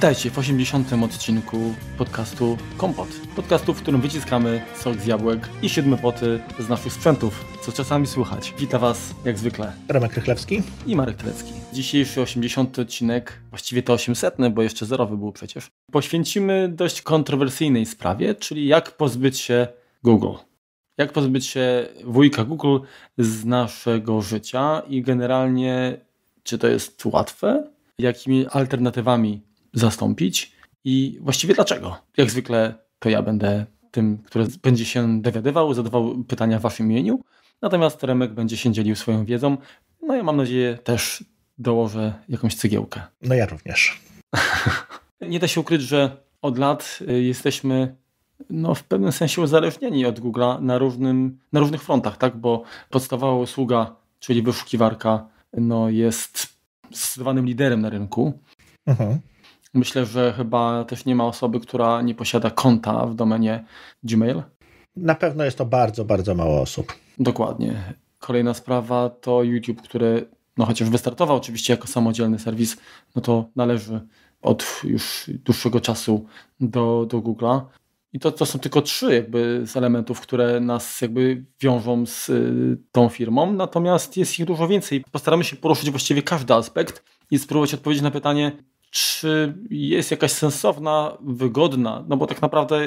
Witajcie w 80. odcinku podcastu Kompot. Podcastu, w którym wyciskamy sok z jabłek i siódme poty z naszych sprzętów, co czasami słychać. Wita Was jak zwykle Remek Rychlewski i Marek Tylecki. Dzisiejszy 80. odcinek, właściwie to 800, bo jeszcze zerowy był przecież, poświęcimy dość kontrowersyjnej sprawie, czyli jak pozbyć się Google. Jak pozbyć się wujka Google z naszego życia i generalnie, czy to jest łatwe? Jakimi alternatywami zastąpić i właściwie dlaczego. Jak zwykle to ja będę tym, który będzie się dowiadywał, zadawał pytania w waszym imieniu, natomiast Remek będzie się dzielił swoją wiedzą. No ja mam nadzieję też dołożę jakąś cegiełkę. No ja również. Nie da się ukryć, że od lat y, jesteśmy no, w pewnym sensie uzależnieni od Google'a na, równym, na różnych frontach, tak? bo podstawowa usługa, czyli wyszukiwarka, no, jest zdecydowanym liderem na rynku. Mhm. Myślę, że chyba też nie ma osoby, która nie posiada konta w domenie Gmail. Na pewno jest to bardzo, bardzo mało osób. Dokładnie. Kolejna sprawa to YouTube, który no chociaż wystartował oczywiście jako samodzielny serwis, no to należy od już dłuższego czasu do, do Google'a. I to, to są tylko trzy jakby z elementów, które nas jakby wiążą z y, tą firmą, natomiast jest ich dużo więcej. Postaramy się poruszyć właściwie każdy aspekt i spróbować odpowiedzieć na pytanie, czy jest jakaś sensowna, wygodna, no bo tak naprawdę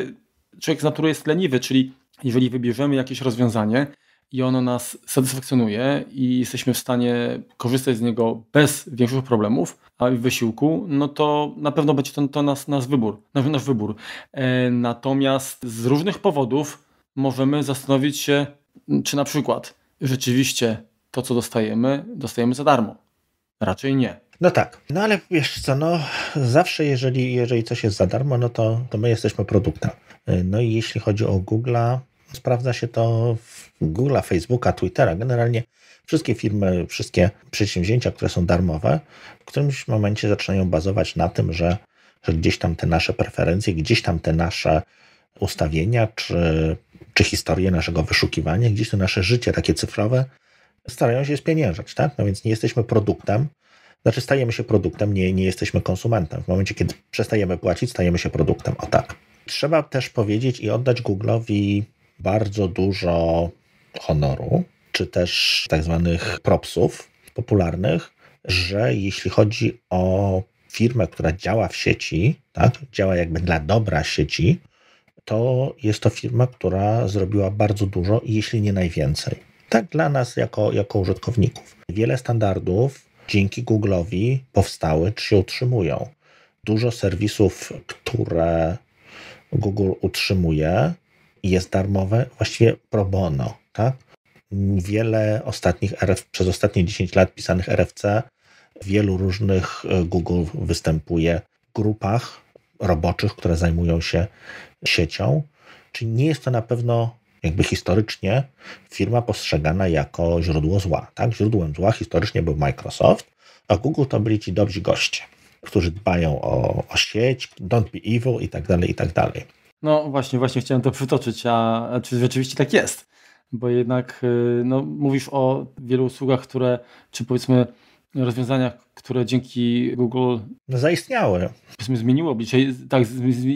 człowiek z natury jest leniwy, czyli jeżeli wybierzemy jakieś rozwiązanie i ono nas satysfakcjonuje i jesteśmy w stanie korzystać z niego bez większych problemów a wysiłku, no to na pewno będzie to, to nas, nas wybór, nasz, nasz wybór. E, natomiast z różnych powodów możemy zastanowić się, czy na przykład rzeczywiście to, co dostajemy, dostajemy za darmo. Raczej nie. No tak, no ale wiesz co, no zawsze jeżeli, jeżeli coś jest za darmo, no to, to my jesteśmy produktem. No i jeśli chodzi o Google'a, sprawdza się to w Google'a, Facebooka, Twittera, generalnie wszystkie firmy, wszystkie przedsięwzięcia, które są darmowe, w którymś momencie zaczynają bazować na tym, że, że gdzieś tam te nasze preferencje, gdzieś tam te nasze ustawienia czy, czy historie naszego wyszukiwania, gdzieś to nasze życie takie cyfrowe starają się spieniężać, tak? No więc nie jesteśmy produktem, znaczy stajemy się produktem, nie, nie jesteśmy konsumentem. W momencie, kiedy przestajemy płacić, stajemy się produktem. O tak. Trzeba też powiedzieć i oddać Google'owi bardzo dużo honoru, czy też tak zwanych propsów popularnych, że jeśli chodzi o firmę, która działa w sieci, tak, działa jakby dla dobra sieci, to jest to firma, która zrobiła bardzo dużo, jeśli nie najwięcej. Tak dla nas jako, jako użytkowników. Wiele standardów dzięki Google'owi powstały czy się utrzymują. Dużo serwisów, które Google utrzymuje, jest darmowe, właściwie pro bono. Tak? Wiele ostatnich RF, przez ostatnie 10 lat pisanych RFC, wielu różnych e, Google występuje w grupach roboczych, które zajmują się siecią. Czyli nie jest to na pewno jakby historycznie firma postrzegana jako źródło zła. Tak? Źródłem zła historycznie był Microsoft, a Google to byli ci dobrzy goście, którzy dbają o, o sieć, don't be evil i tak dalej, i tak dalej. No właśnie, właśnie chciałem to przytoczyć, a, czy rzeczywiście tak jest? Bo jednak y, no, mówisz o wielu usługach, które, czy powiedzmy rozwiązaniach, które dzięki Google zaistniały. Zmieniło oblicze, tak,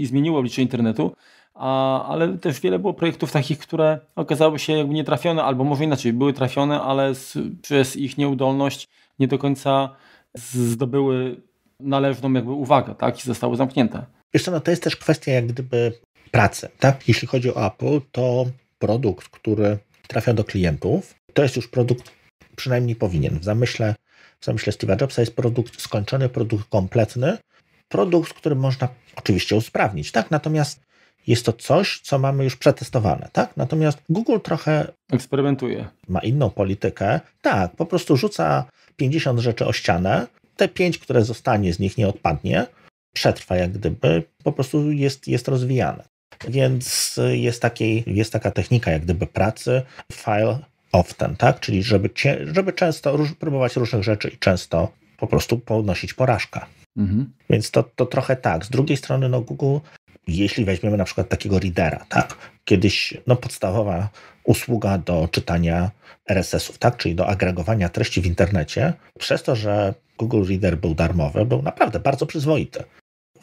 zmieniło oblicze internetu, a, ale też wiele było projektów takich, które okazały się jakby nietrafione, albo może inaczej, były trafione, ale z, przez ich nieudolność nie do końca zdobyły należną jakby uwagę tak? i zostały zamknięte. Wiesz co, no to jest też kwestia jak gdyby pracy. Tak? Jeśli chodzi o Apple, to produkt, który trafia do klientów, to jest już produkt, przynajmniej powinien. W zamyśle, w zamyśle Steve'a Jobsa jest produkt skończony, produkt kompletny, produkt, który można oczywiście usprawnić, tak? Natomiast jest to coś, co mamy już przetestowane, tak? Natomiast Google trochę. Eksperymentuje. Ma inną politykę. Tak, po prostu rzuca 50 rzeczy o ścianę. Te 5, które zostanie z nich, nie odpadnie, przetrwa jak gdyby, po prostu jest, jest rozwijane. Więc jest, taki, jest taka technika jak gdyby pracy, file often, tak? Czyli żeby, żeby często róż, próbować różnych rzeczy i często po prostu ponosić porażkę. Mhm. Więc to, to trochę tak. Z drugiej strony no Google jeśli weźmiemy na przykład takiego readera, tak? Kiedyś no, podstawowa usługa do czytania RSS-ów, tak? Czyli do agregowania treści w internecie, przez to, że Google Reader był darmowy, był naprawdę bardzo przyzwoity.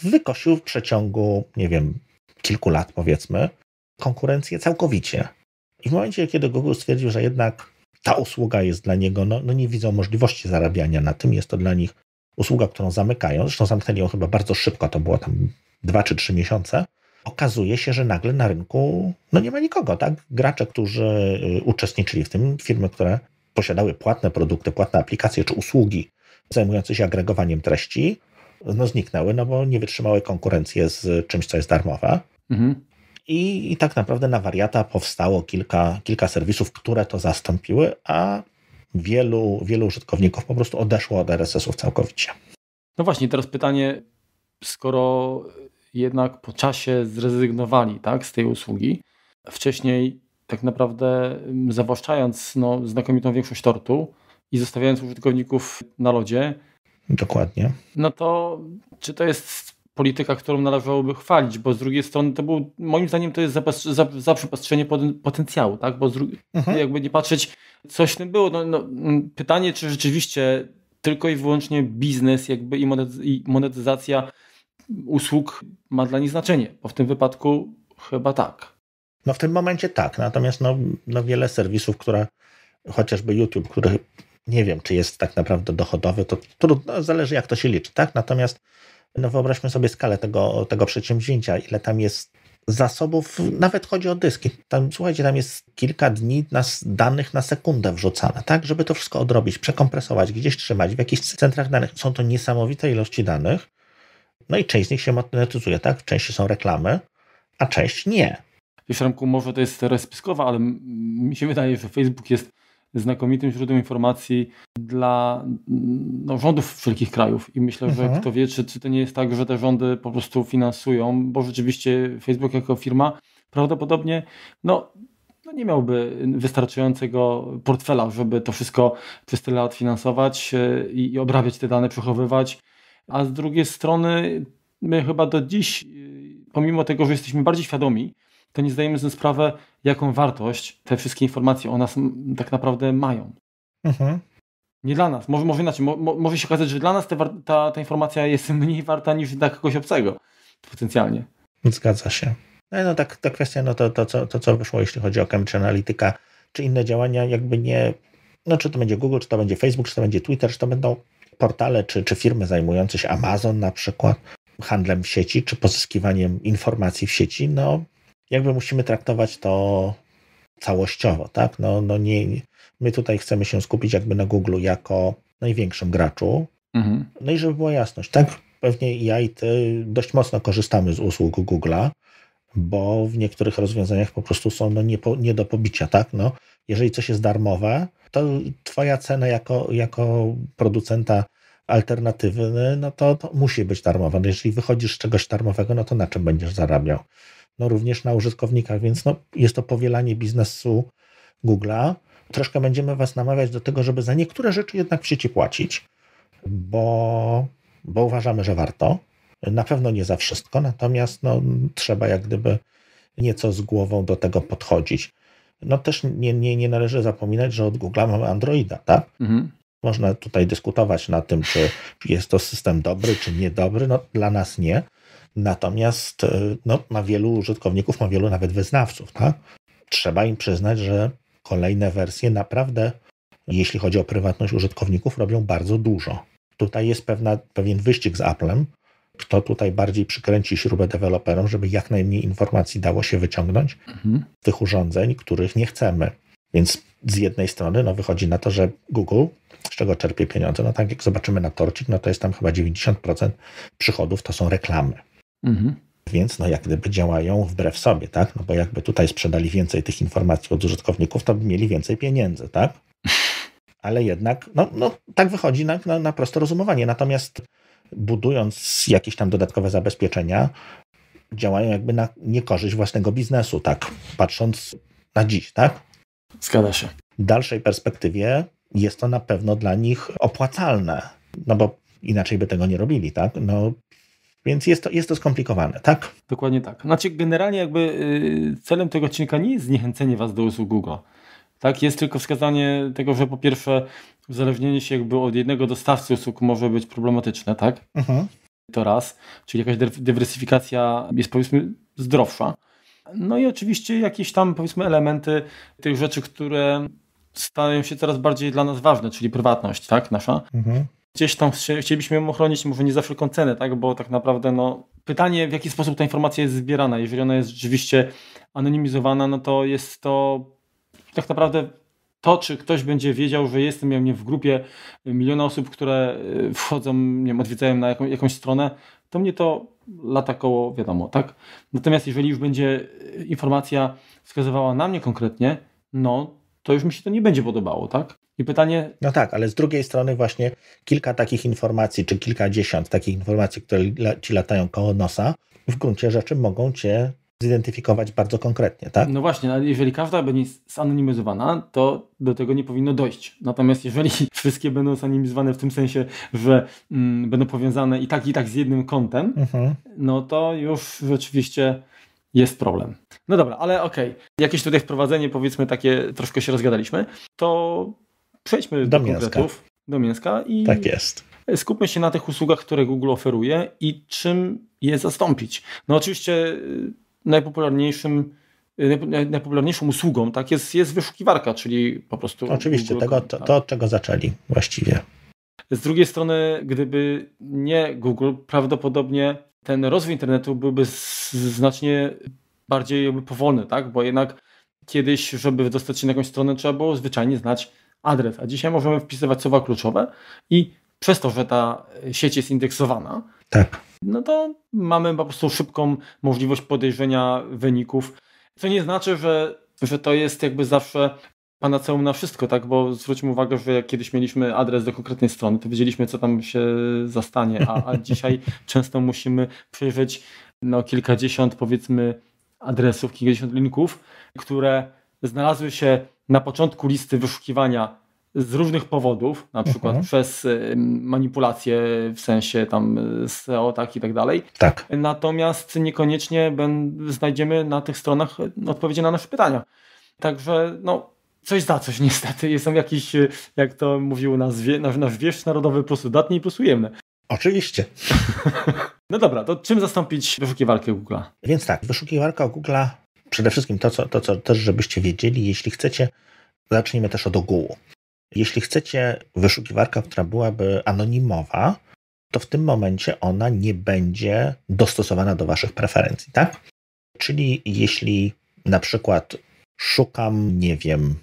Wykosił w przeciągu, nie wiem, kilku lat powiedzmy, konkurencję całkowicie. I w momencie, kiedy Google stwierdził, że jednak ta usługa jest dla niego, no, no nie widzą możliwości zarabiania na tym, jest to dla nich usługa, którą zamykają. Zresztą zamknęli ją chyba bardzo szybko, to było tam dwa czy trzy miesiące, okazuje się, że nagle na rynku no nie ma nikogo, tak? Gracze, którzy y, uczestniczyli w tym, firmy, które posiadały płatne produkty, płatne aplikacje czy usługi zajmujące się agregowaniem treści, no zniknęły, no bo nie wytrzymały konkurencji z czymś, co jest darmowe. Mhm. I, I, tak naprawdę na wariata powstało kilka, kilka serwisów, które to zastąpiły, a wielu, wielu użytkowników po prostu odeszło od RSS-ów całkowicie. No właśnie, teraz pytanie, skoro jednak po czasie zrezygnowali tak, z tej usługi. Wcześniej tak naprawdę mm, zawłaszczając no, znakomitą większość tortu i zostawiając użytkowników na lodzie. Dokładnie. No to czy to jest polityka, którą należałoby chwalić, bo z drugiej strony to był, moim zdaniem to jest zaprzepaszczenie potencjału, tak? bo drugiej, mhm. jakby nie patrzeć, coś w tym było. No, no, mm, pytanie, czy rzeczywiście tylko i wyłącznie biznes jakby i monetyzacja usług ma dla nich znaczenie, bo w tym wypadku chyba tak. No w tym momencie tak, natomiast no, no wiele serwisów, które chociażby YouTube, który nie wiem, czy jest tak naprawdę dochodowy, to trudno, zależy jak to się liczy, tak? Natomiast no wyobraźmy sobie skalę tego, tego przedsięwzięcia, ile tam jest zasobów, nawet chodzi o dyski. Tam, słuchajcie, tam jest kilka dni danych na sekundę wrzucane, tak? Żeby to wszystko odrobić, przekompresować, gdzieś trzymać, w jakichś centrach danych. Są to niesamowite ilości danych, no i część z nich się monetyzuje, tak? Część są reklamy, a część nie. Wiesz, ramku może to jest teoria spiskowa, ale mi się wydaje, że Facebook jest znakomitym źródłem informacji dla mm, no, rządów wszelkich krajów. I myślę, że mhm. kto wie, czy, czy to nie jest tak, że te rządy po prostu finansują, bo rzeczywiście Facebook jako firma prawdopodobnie no, no nie miałby wystarczającego portfela, żeby to wszystko przez tyle lat finansować e, i, i obrabiać te dane, przechowywać a z drugiej strony my chyba do dziś, y, pomimo tego, że jesteśmy bardziej świadomi, to nie zdajemy sobie sprawy, jaką wartość te wszystkie informacje o nas tak naprawdę mają. Mhm. Nie dla nas. Może, może inaczej. Mo, może się okazać, że dla nas te, ta, ta informacja jest mniej warta niż dla kogoś obcego. Potencjalnie. Zgadza się. No, no tak, ta kwestia, no to, to, to, to co wyszło, jeśli chodzi o Cambridge Analytica, czy inne działania, jakby nie, no czy to będzie Google, czy to będzie Facebook, czy to będzie Twitter, czy to będą portale czy, czy firmy zajmujące się Amazon na przykład handlem w sieci czy pozyskiwaniem informacji w sieci, no jakby musimy traktować to całościowo, tak? No, no nie, my tutaj chcemy się skupić jakby na Google jako największym graczu. Mhm. No i żeby była jasność, tak? Pewnie ja i ty dość mocno korzystamy z usług Google'a, bo w niektórych rozwiązaniach po prostu są no nie, po, nie do pobicia, tak? No, jeżeli coś jest darmowe, to twoja cena jako, jako producenta alternatywy, no to, to musi być darmowa. No jeżeli wychodzisz z czegoś darmowego, no to na czym będziesz zarabiał? No również na użytkownikach, więc no, jest to powielanie biznesu Google'a. Troszkę będziemy Was namawiać do tego, żeby za niektóre rzeczy jednak w sieci płacić, bo, bo uważamy, że warto. Na pewno nie za wszystko, natomiast no, trzeba jak gdyby nieco z głową do tego podchodzić no też nie, nie, nie należy zapominać, że od Google'a mamy Androida, tak? Mhm. Można tutaj dyskutować na tym, czy jest to system dobry, czy niedobry. No, dla nas nie. Natomiast e, no, ma wielu użytkowników, ma wielu nawet wyznawców. Tak? Trzeba im przyznać, że kolejne wersje naprawdę, jeśli chodzi o prywatność użytkowników, robią bardzo dużo. Tutaj jest pewna, pewien wyścig z Applem, kto tutaj bardziej przykręci śrubę deweloperom, żeby jak najmniej informacji dało się wyciągnąć mhm. z tych urządzeń, których nie chcemy. Więc z jednej strony no, wychodzi na to, że Google, z czego czerpie pieniądze, no tak jak zobaczymy na torcik, no to jest tam chyba 90% przychodów to są reklamy. Mhm. Więc no jak gdyby działają wbrew sobie, tak? No bo jakby tutaj sprzedali więcej tych informacji od użytkowników, to by mieli więcej pieniędzy, tak? Ale jednak, no, no tak wychodzi na, na, na proste rozumowanie. Natomiast budując jakieś tam dodatkowe zabezpieczenia, działają jakby na niekorzyść własnego biznesu, tak, patrząc na dziś, tak? Zgadza się. W dalszej perspektywie jest to na pewno dla nich opłacalne, no bo inaczej by tego nie robili, tak? No, więc jest to, jest to skomplikowane, tak? Dokładnie tak. Znaczy, generalnie jakby y, celem tego odcinka nie jest zniechęcenie Was do usług Google. Tak, jest tylko wskazanie tego, że po pierwsze uzależnienie się jakby od jednego dostawcy usług może być problematyczne, tak? Mhm. To raz, czyli jakaś dywersyfikacja jest powiedzmy zdrowsza. No i oczywiście jakieś tam powiedzmy elementy tych rzeczy, które stają się coraz bardziej dla nas ważne, czyli prywatność, tak, nasza. Mhm. Gdzieś tam chcielibyśmy ją ochronić, może nie za wszelką cenę, tak, bo tak naprawdę no, pytanie, w jaki sposób ta informacja jest zbierana. Jeżeli ona jest rzeczywiście anonimizowana, no to jest to tak naprawdę to, czy ktoś będzie wiedział, że jestem ja mnie w grupie miliona osób, które y, wchodzą, nie wiem, odwiedzają na jaką, jakąś stronę, to mnie to lata koło wiadomo, tak? Natomiast jeżeli już będzie y, informacja wskazywała na mnie konkretnie, no to już mi się to nie będzie podobało, tak? I pytanie. No tak, ale z drugiej strony, właśnie kilka takich informacji, czy kilkadziesiąt takich informacji, które ci latają koło nosa, w gruncie rzeczy mogą cię zidentyfikować bardzo konkretnie, tak? No właśnie, ale jeżeli każda będzie zanonimizowana, to do tego nie powinno dojść. Natomiast jeżeli wszystkie będą zanonimizowane w tym sensie, że mm, będą powiązane i tak i tak z jednym kontem, mhm. no to już rzeczywiście jest problem. No dobra, ale okej. Okay. Jakieś tutaj wprowadzenie, powiedzmy takie, troszkę się rozgadaliśmy, to przejdźmy do, do konkretów. Do mięska. I tak jest. Skupmy się na tych usługach, które Google oferuje i czym je zastąpić. No oczywiście y, najpopularniejszym y, najpopularniejszą usługą tak, jest, jest wyszukiwarka, czyli po prostu. Oczywiście, tego, to, to, tak. od czego zaczęli właściwie. Z drugiej strony, gdyby nie Google, prawdopodobnie ten rozwój internetu byłby znacznie bardziej powolny, tak? bo jednak kiedyś, żeby dostać się na jakąś stronę, trzeba było zwyczajnie znać adres, a dzisiaj możemy wpisywać słowa kluczowe i przez to, że ta sieć jest indeksowana, tak. No to mamy po prostu szybką możliwość podejrzenia wyników, co nie znaczy, że, że to jest jakby zawsze panaceum na wszystko, tak? Bo zwróćmy uwagę, że jak kiedyś mieliśmy adres do konkretnej strony, to wiedzieliśmy, co tam się zastanie, a, a dzisiaj często musimy przyjrzeć no, kilkadziesiąt, powiedzmy, adresów, kilkadziesiąt linków, które znalazły się na początku listy wyszukiwania z różnych powodów, na przykład mhm. przez y, manipulacje w sensie tam y, SEO tak i tak dalej. Tak. Natomiast niekoniecznie znajdziemy na tych stronach y, odpowiedzi na nasze pytania. Także no, coś za coś niestety. Jestem jakiś, jak to mówił nas, nasz, nasz wiersz narodowy, plus udatny i plus ujemny. Oczywiście. no dobra, to czym zastąpić wyszukiwarkę Google'a? Więc tak, wyszukiwarka Google'a przede wszystkim to co, to, co też żebyście wiedzieli, jeśli chcecie, zacznijmy też od ogółu. Jeśli chcecie wyszukiwarka, która byłaby anonimowa, to w tym momencie ona nie będzie dostosowana do Waszych preferencji, tak? Czyli jeśli na przykład szukam, nie wiem,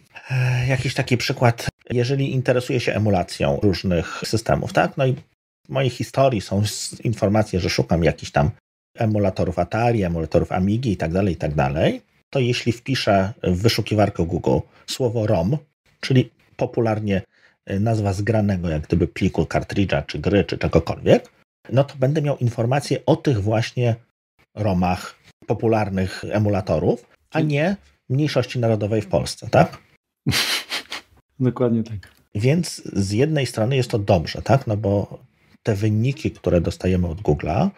jakiś taki przykład, jeżeli interesuję się emulacją różnych systemów, tak? No i w mojej historii są informacje, że szukam jakichś tam emulatorów Atari, emulatorów Amigi i tak dalej, i tak dalej, to jeśli wpiszę w wyszukiwarkę Google słowo ROM, czyli popularnie e, nazwa zgranego jak gdyby pliku, kartridża, czy gry, czy czegokolwiek, no to będę miał informacje o tych właśnie romach popularnych emulatorów, a nie mniejszości narodowej w Polsce, tak? Dokładnie tak. Więc z jednej strony jest to dobrze, tak? No bo te wyniki, które dostajemy od Google'a,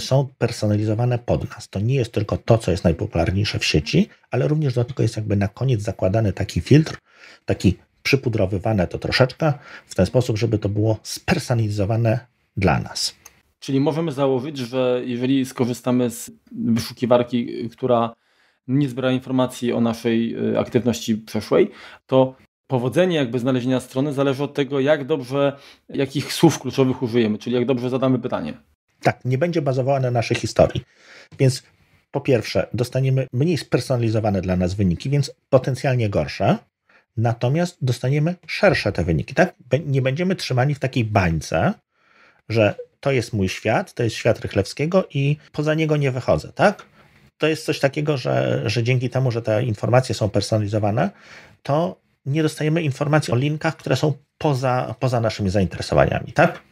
są personalizowane pod nas. To nie jest tylko to, co jest najpopularniejsze w sieci, ale również do tego jest jakby na koniec zakładany taki filtr, taki przypudrowywane to troszeczkę w ten sposób, żeby to było spersonalizowane dla nas. Czyli możemy założyć, że jeżeli skorzystamy z wyszukiwarki, która nie zbiera informacji o naszej y, aktywności przeszłej, to powodzenie jakby znalezienia strony zależy od tego, jak dobrze, jakich słów kluczowych użyjemy, czyli jak dobrze zadamy pytanie. Tak, nie będzie bazowała na naszej historii. Więc po pierwsze, dostaniemy mniej spersonalizowane dla nas wyniki, więc potencjalnie gorsze natomiast dostaniemy szersze te wyniki. Tak? Nie będziemy trzymani w takiej bańce, że to jest mój świat, to jest świat Rychlewskiego i poza niego nie wychodzę, tak? To jest coś takiego, że, że dzięki temu, że te informacje są personalizowane, to nie dostajemy informacji o linkach, które są poza, poza naszymi zainteresowaniami, tak?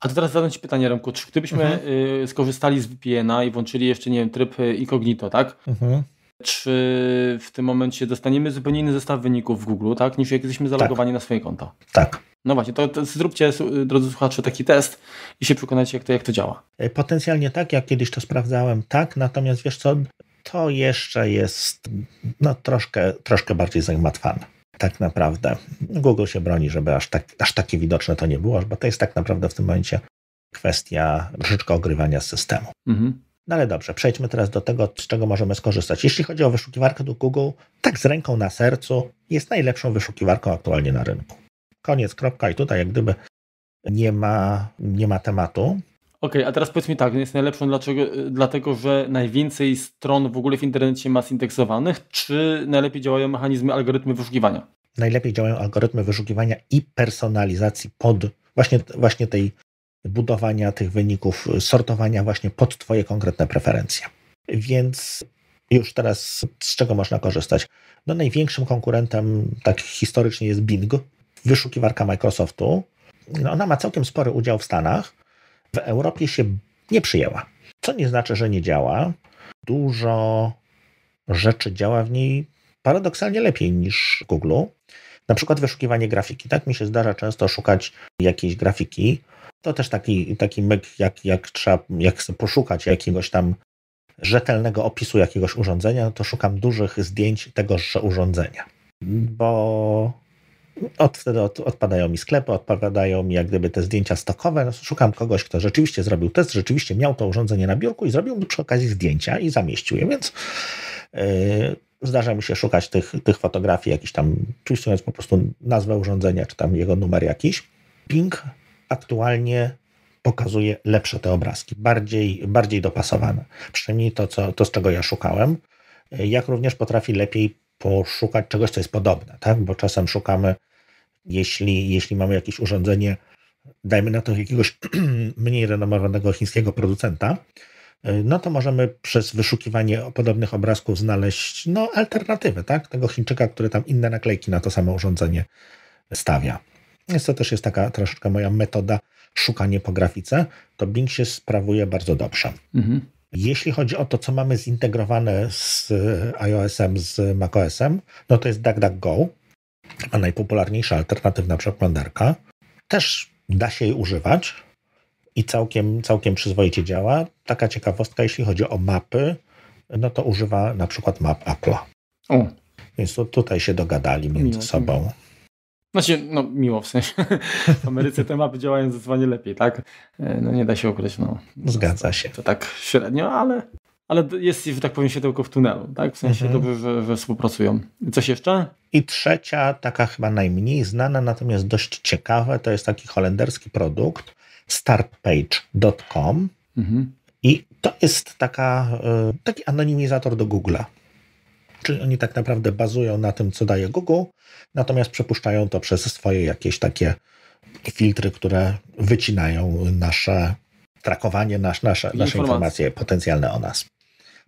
A to teraz zadaję Ci pytanie, Remku, czy gdybyśmy mhm. Y, skorzystali z VPN-a i włączyli jeszcze, nie wiem, tryb y, incognito, tak? Mhm czy w tym momencie dostaniemy zupełnie inny zestaw wyników w Google, tak, niż jak jesteśmy zalogowani tak. na swoje konto. Tak. No właśnie, to, to, zróbcie, drodzy słuchacze, taki test i się przekonajcie, jak to, jak to działa. E, potencjalnie tak, ja kiedyś to sprawdzałem, tak, natomiast wiesz co, to jeszcze jest no, troszkę, troszkę bardziej zagmatwane tak naprawdę. Google się broni, żeby aż, tak, aż takie widoczne to nie było, bo to jest tak naprawdę w tym momencie kwestia troszeczkę ogrywania z systemu. Mhm. No ale dobrze, przejdźmy teraz do tego, z czego możemy skorzystać. Jeśli chodzi o wyszukiwarkę do Google, tak z ręką na sercu jest najlepszą wyszukiwarką aktualnie na rynku. Koniec, kropka i tutaj jak gdyby nie ma, nie ma tematu. Okej, okay, a teraz powiedz mi tak, jest najlepszą dlaczego, dlatego, że najwięcej stron w ogóle w internecie ma zindeksowanych, czy najlepiej działają mechanizmy, algorytmy wyszukiwania? Najlepiej działają algorytmy wyszukiwania i personalizacji pod właśnie, właśnie tej budowania tych wyników, sortowania właśnie pod Twoje konkretne preferencje. Więc już teraz z czego można korzystać? No największym konkurentem tak historycznie jest Bing, wyszukiwarka Microsoftu. No ona ma całkiem spory udział w Stanach. W Europie się nie przyjęła. Co nie znaczy, że nie działa. Dużo rzeczy działa w niej paradoksalnie lepiej niż Google. Na przykład wyszukiwanie grafiki. Tak mi się zdarza często szukać jakiejś grafiki, to też taki, taki myk, jak, jak trzeba, jak chcę poszukać jakiegoś tam rzetelnego opisu jakiegoś urządzenia, to szukam dużych zdjęć tegoże urządzenia. Bo od wtedy od, odpadają mi sklepy, odpadają mi jak gdyby te zdjęcia stokowe. No, szukam kogoś, kto rzeczywiście zrobił test, rzeczywiście miał to urządzenie na biurku i zrobił przy okazji zdjęcia i zamieścił je, więc yy, zdarza mi się szukać tych, tych fotografii jakichś tam, czystując po prostu nazwę urządzenia, czy tam jego numer jakiś. Ping aktualnie pokazuje lepsze te obrazki, bardziej, bardziej dopasowane. Przynajmniej to, co, to, z czego ja szukałem, jak również potrafi lepiej poszukać czegoś, co jest podobne, tak? bo czasem szukamy, jeśli, jeśli mamy jakieś urządzenie, dajmy na to jakiegoś mniej renomowanego chińskiego producenta, no to możemy przez wyszukiwanie podobnych obrazków znaleźć no, alternatywę tak? tego Chińczyka, który tam inne naklejki na to samo urządzenie stawia. Więc to też jest taka troszeczkę moja metoda szukanie po grafice. To Bing się sprawuje bardzo dobrze. Mhm. Jeśli chodzi o to, co mamy zintegrowane z iOS-em, z macOS-em, no to jest DuckDuckGo, a najpopularniejsza alternatywna przeglądarka. Też da się jej używać i całkiem, całkiem przyzwoicie działa. Taka ciekawostka, jeśli chodzi o mapy, no to używa na przykład map Apple. O. Więc to tutaj się dogadali między Miło, sobą. Znaczy, no miło w sensie. W Ameryce te mapy działają zdecydowanie lepiej, tak? E, no nie da się ukryć, no. Zgadza się. To tak średnio, ale, ale jest, że tak powiem, światełko w tunelu, tak? W sensie mhm. dobrze, że, że współpracują. Coś jeszcze? I trzecia, taka chyba najmniej znana, natomiast dość ciekawa, to jest taki holenderski produkt startpage.com mhm. i to jest taka, e, taki anonimizator do Google'a czyli oni tak naprawdę bazują na tym, co daje Google, natomiast przepuszczają to przez swoje jakieś takie filtry, które wycinają nasze trakowanie, nasz, nasze, nasze informacje. potencjalne o nas.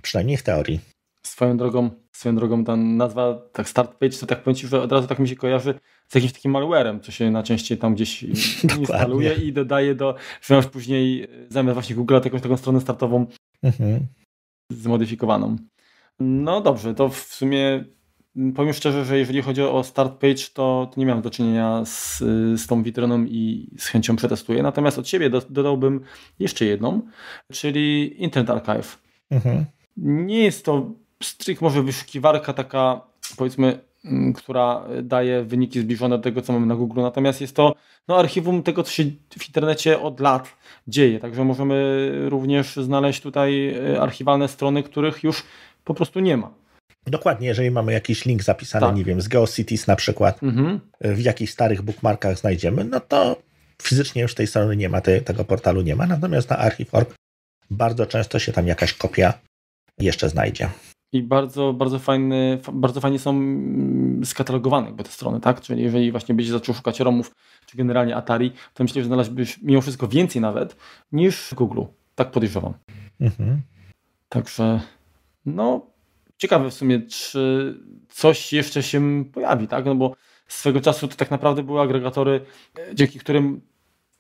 Przynajmniej w teorii. Swoją drogą, swoją drogą ta nazwa tak start page, to tak powiem Ci, że od razu tak mi się kojarzy z jakimś takim malwarem, co się najczęściej tam gdzieś instaluje i dodaje do, że już później zamiast właśnie Google taką, taką stronę startową mhm. zmodyfikowaną. No dobrze, to w sumie mm, powiem szczerze, że jeżeli chodzi o start page, to, nie miałem do czynienia z, z tą witryną i z chęcią przetestuję. Natomiast od siebie do, dodałbym jeszcze jedną, czyli Internet Archive. Mhm. Nie jest to strict może wyszukiwarka taka powiedzmy mm, która daje wyniki zbliżone do tego, co mamy na Google. Natomiast jest to no, archiwum tego, co się w internecie od lat dzieje. Także możemy również znaleźć tutaj e, archiwalne strony, których już po prostu nie ma. Dokładnie, jeżeli mamy jakiś link zapisany, tak. nie wiem, z GeoCities na przykład, mhm. w jakichś starych bookmarkach znajdziemy, no to fizycznie już tej strony nie ma, te, tego portalu nie ma, natomiast na Archiv.org bardzo często się tam jakaś kopia jeszcze znajdzie. I bardzo, bardzo, fajny, bardzo fajnie są mm, skatalogowane jakby te strony, tak? Czyli jeżeli właśnie byś zaczął szukać Romów, czy generalnie Atari, to myślę, że znalazłbyś mimo wszystko więcej nawet niż Google. Tak podejrzewam. Mhm. Także no, ciekawe w sumie, czy coś jeszcze się pojawi, tak? No bo swego czasu to tak naprawdę były agregatory, e, dzięki którym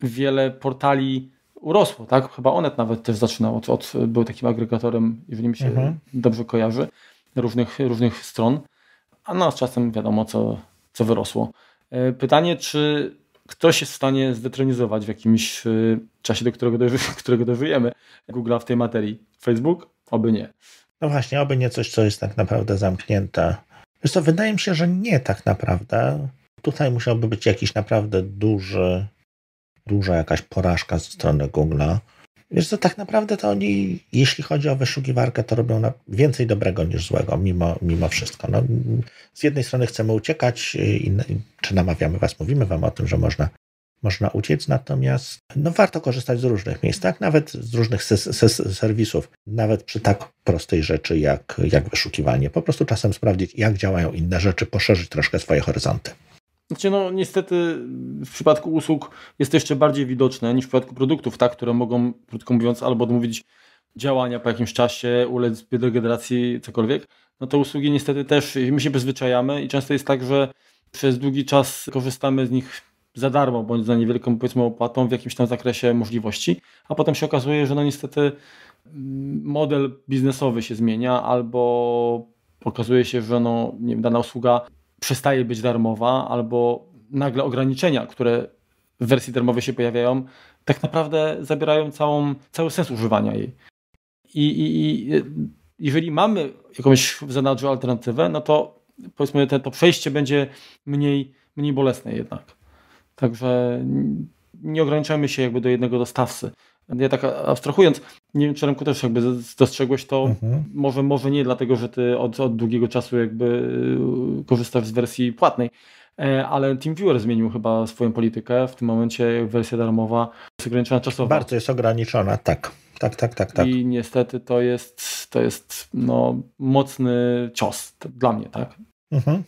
wiele portali urosło, tak? Chyba Onet nawet też zaczynał od, od był takim agregatorem, jeżeli mi się mhm. dobrze kojarzy, różnych, różnych stron. A no, z czasem wiadomo, co, co wyrosło. E, pytanie, czy ktoś jest w stanie zdetronizować w jakimś e, czasie, do którego, do, którego dożyjemy Google'a w tej materii? Facebook? Oby nie. No właśnie, oby nie coś, co jest tak naprawdę zamknięte. Wiesz co, wydaje mi się, że nie tak naprawdę. Tutaj musiałby być jakiś naprawdę duży, duża jakaś porażka ze strony Google'a. Wiesz co, tak naprawdę to oni, jeśli chodzi o wyszukiwarkę, to robią więcej dobrego niż złego, mimo, mimo wszystko. No, z jednej strony chcemy uciekać, i, czy namawiamy was, mówimy wam o tym, że można można uciec, natomiast no, warto korzystać z różnych miejsc, tak? nawet z różnych serwisów, nawet przy tak prostej rzeczy jak, jak wyszukiwanie. Po prostu czasem sprawdzić, jak działają inne rzeczy, poszerzyć troszkę swoje horyzonty. Znaczy, no, niestety w przypadku usług jest to jeszcze bardziej widoczne niż w przypadku produktów, tak? które mogą, krótko mówiąc, albo odmówić działania po jakimś czasie, ulec degradacji, cokolwiek. No te usługi niestety też, my się przyzwyczajamy i często jest tak, że przez długi czas korzystamy z nich za darmo, bądź za niewielką powiedzmy opłatą w jakimś tam zakresie możliwości, a potem się okazuje, że no niestety mm, model biznesowy się zmienia albo okazuje się, że no, nie wiem, dana usługa przestaje być darmowa albo nagle ograniczenia, które w wersji darmowej się pojawiają, tak naprawdę zabierają całą, cały sens używania jej. I, i, i jeżeli mamy jakąś w zanadrzu alternatywę, no to powiedzmy te, to przejście będzie mniej, mniej bolesne jednak. Także nie ograniczamy się jakby do jednego dostawcy. Ja tak abstrahując, nie wiem, czy Remku też jakby dostrzegłeś to, mhm. może, może nie dlatego, że ty od, od długiego czasu jakby y, korzystasz z wersji płatnej, e, ale TeamViewer zmienił chyba swoją politykę. W tym momencie wersja darmowa jest ograniczona czasowo. Bardzo jest ograniczona, tak. Tak, tak, tak, tak. I niestety to jest, to jest no, mocny cios dla mnie, tak? Mhm.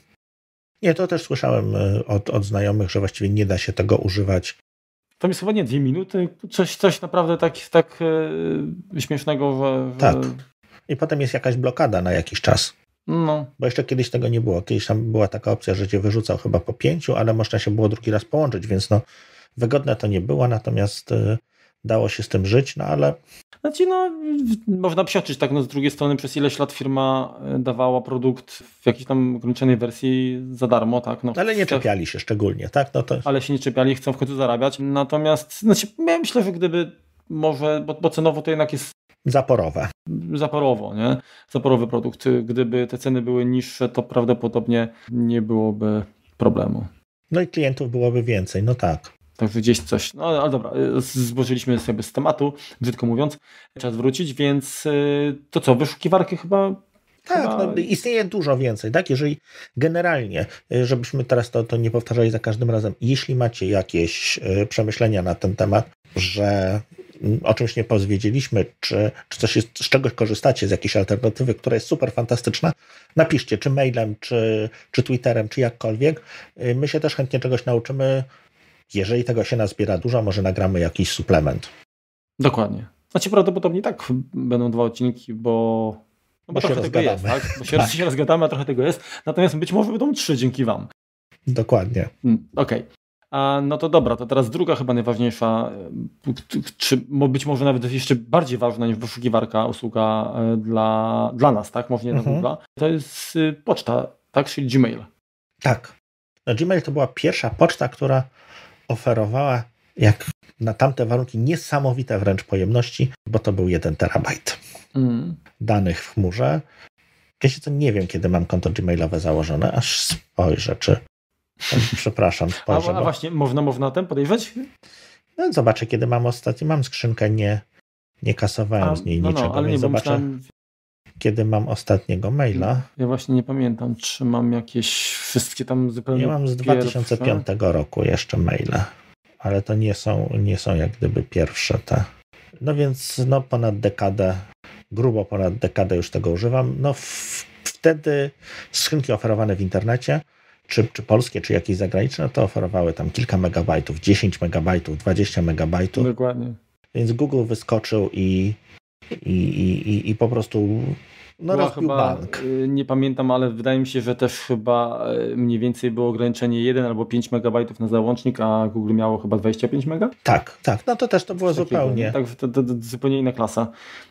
Nie, to też słyszałem e, od, od znajomych, że właściwie nie da się tego używać. To jest chyba nie dwie minuty, coś, coś naprawdę tak, tak e, śmiesznego. W, w... Tak. I potem jest jakaś blokada na jakiś czas. No. Bo jeszcze kiedyś tego nie było. Kiedyś tam była taka opcja, że cię wyrzucał chyba po pięciu, ale można się było drugi raz połączyć, więc no wygodne to nie było, natomiast e, dało się z tym żyć, no ale. Znaczy, no, można psioczyć, tak? No, z drugiej strony, przez ileś lat firma e, dawała produkt w jakiejś tam ograniczonej wersji za darmo, tak? No, ale nie czepiali się szczególnie, tak? No to... Ale się nie czepiali, chcą w końcu zarabiać. Natomiast, znaczy, ja myślę, że gdyby może, bo, bo cenowo to jednak jest zaporowe. Zaporowo, nie? Zaporowy produkt. Gdyby te ceny były niższe, to prawdopodobnie nie byłoby problemu. No i klientów byłoby więcej, no tak. Także gdzieś coś. No ale dobra, y, zboczyliśmy sobie z tematu, brzydko mówiąc. Czas wrócić, więc y, to co, wyszukiwarki chyba tak, no, istnieje dużo więcej, tak? Jeżeli generalnie, y, żebyśmy teraz to, to nie powtarzali za każdym razem, jeśli macie jakieś przemyślenia na ten temat, że mm, o czymś nie pozwiedzieliśmy, czy, czy coś jest, z czegoś korzystacie, z jakiejś alternatywy, która jest super fantastyczna, napiszcie, czy mailem, czy, czy Twitterem, czy jakkolwiek. My się też chętnie czegoś nauczymy, jeżeli tego się nazbiera dużo, może nagramy jakiś suplement. Dokładnie. Znaczy prawdopodobnie tak będą dwa odcinki, bo, no bo, bo trochę tego jest, tak? Bo się, tak. się rozgadamy, a trochę tego jest. Natomiast być może będą trzy dzięki wam. Dokładnie. Mm, okej. Okay. no to dobra, to teraz druga chyba najważniejsza, e, czy być może nawet jeszcze bardziej ważna niż wyszukiwarka, usługa e, dla, dla nas, tak? Może nie mhm. Google. To jest e, poczta, tak? Czyli Gmail. Tak. No, Gmail to była pierwsza poczta, która oferowała, jak na tamte warunki, niesamowite wręcz pojemności, bo to był 1 terabajt mm. danych w chmurze. Ja się to nie wiem, kiedy mam konto Gmailowe założone, aż spojrzę, czy. Przepraszam, spojrzę. A, a bo... właśnie, można, można ten podejrzeć? No, zobaczę, kiedy mam ostatni. Mam skrzynkę, nie, nie kasowałem a, z niej no, no niczego, no, ale nie, zobaczę. Myślałem, kiedy mam ostatniego maila. Ja właśnie nie pamiętam, czy mam jakieś wszystkie tam zupełnie. Ja mam z 2005 pierwsze. roku jeszcze maile, ale to nie są, nie są jak gdyby pierwsze te. No więc no ponad dekadę, grubo ponad dekadę już tego używam. No w, wtedy skrzynki oferowane w internecie czy, czy polskie, czy jakieś zagraniczne, to oferowały tam kilka megabajtów, 10 megabajtów, 20 megabajtów. Dokładnie. Więc Google wyskoczył i i, i, i po prostu no, była chyba, bank. Y, nie pamiętam, ale wydaje mi się, że też chyba y, mniej więcej było ograniczenie 1 albo 5 MB na załącznik, a Google miało chyba 25 MB? Tak, tak. No to też to było zupełnie. tak to, to, to, zupełnie inna klasa.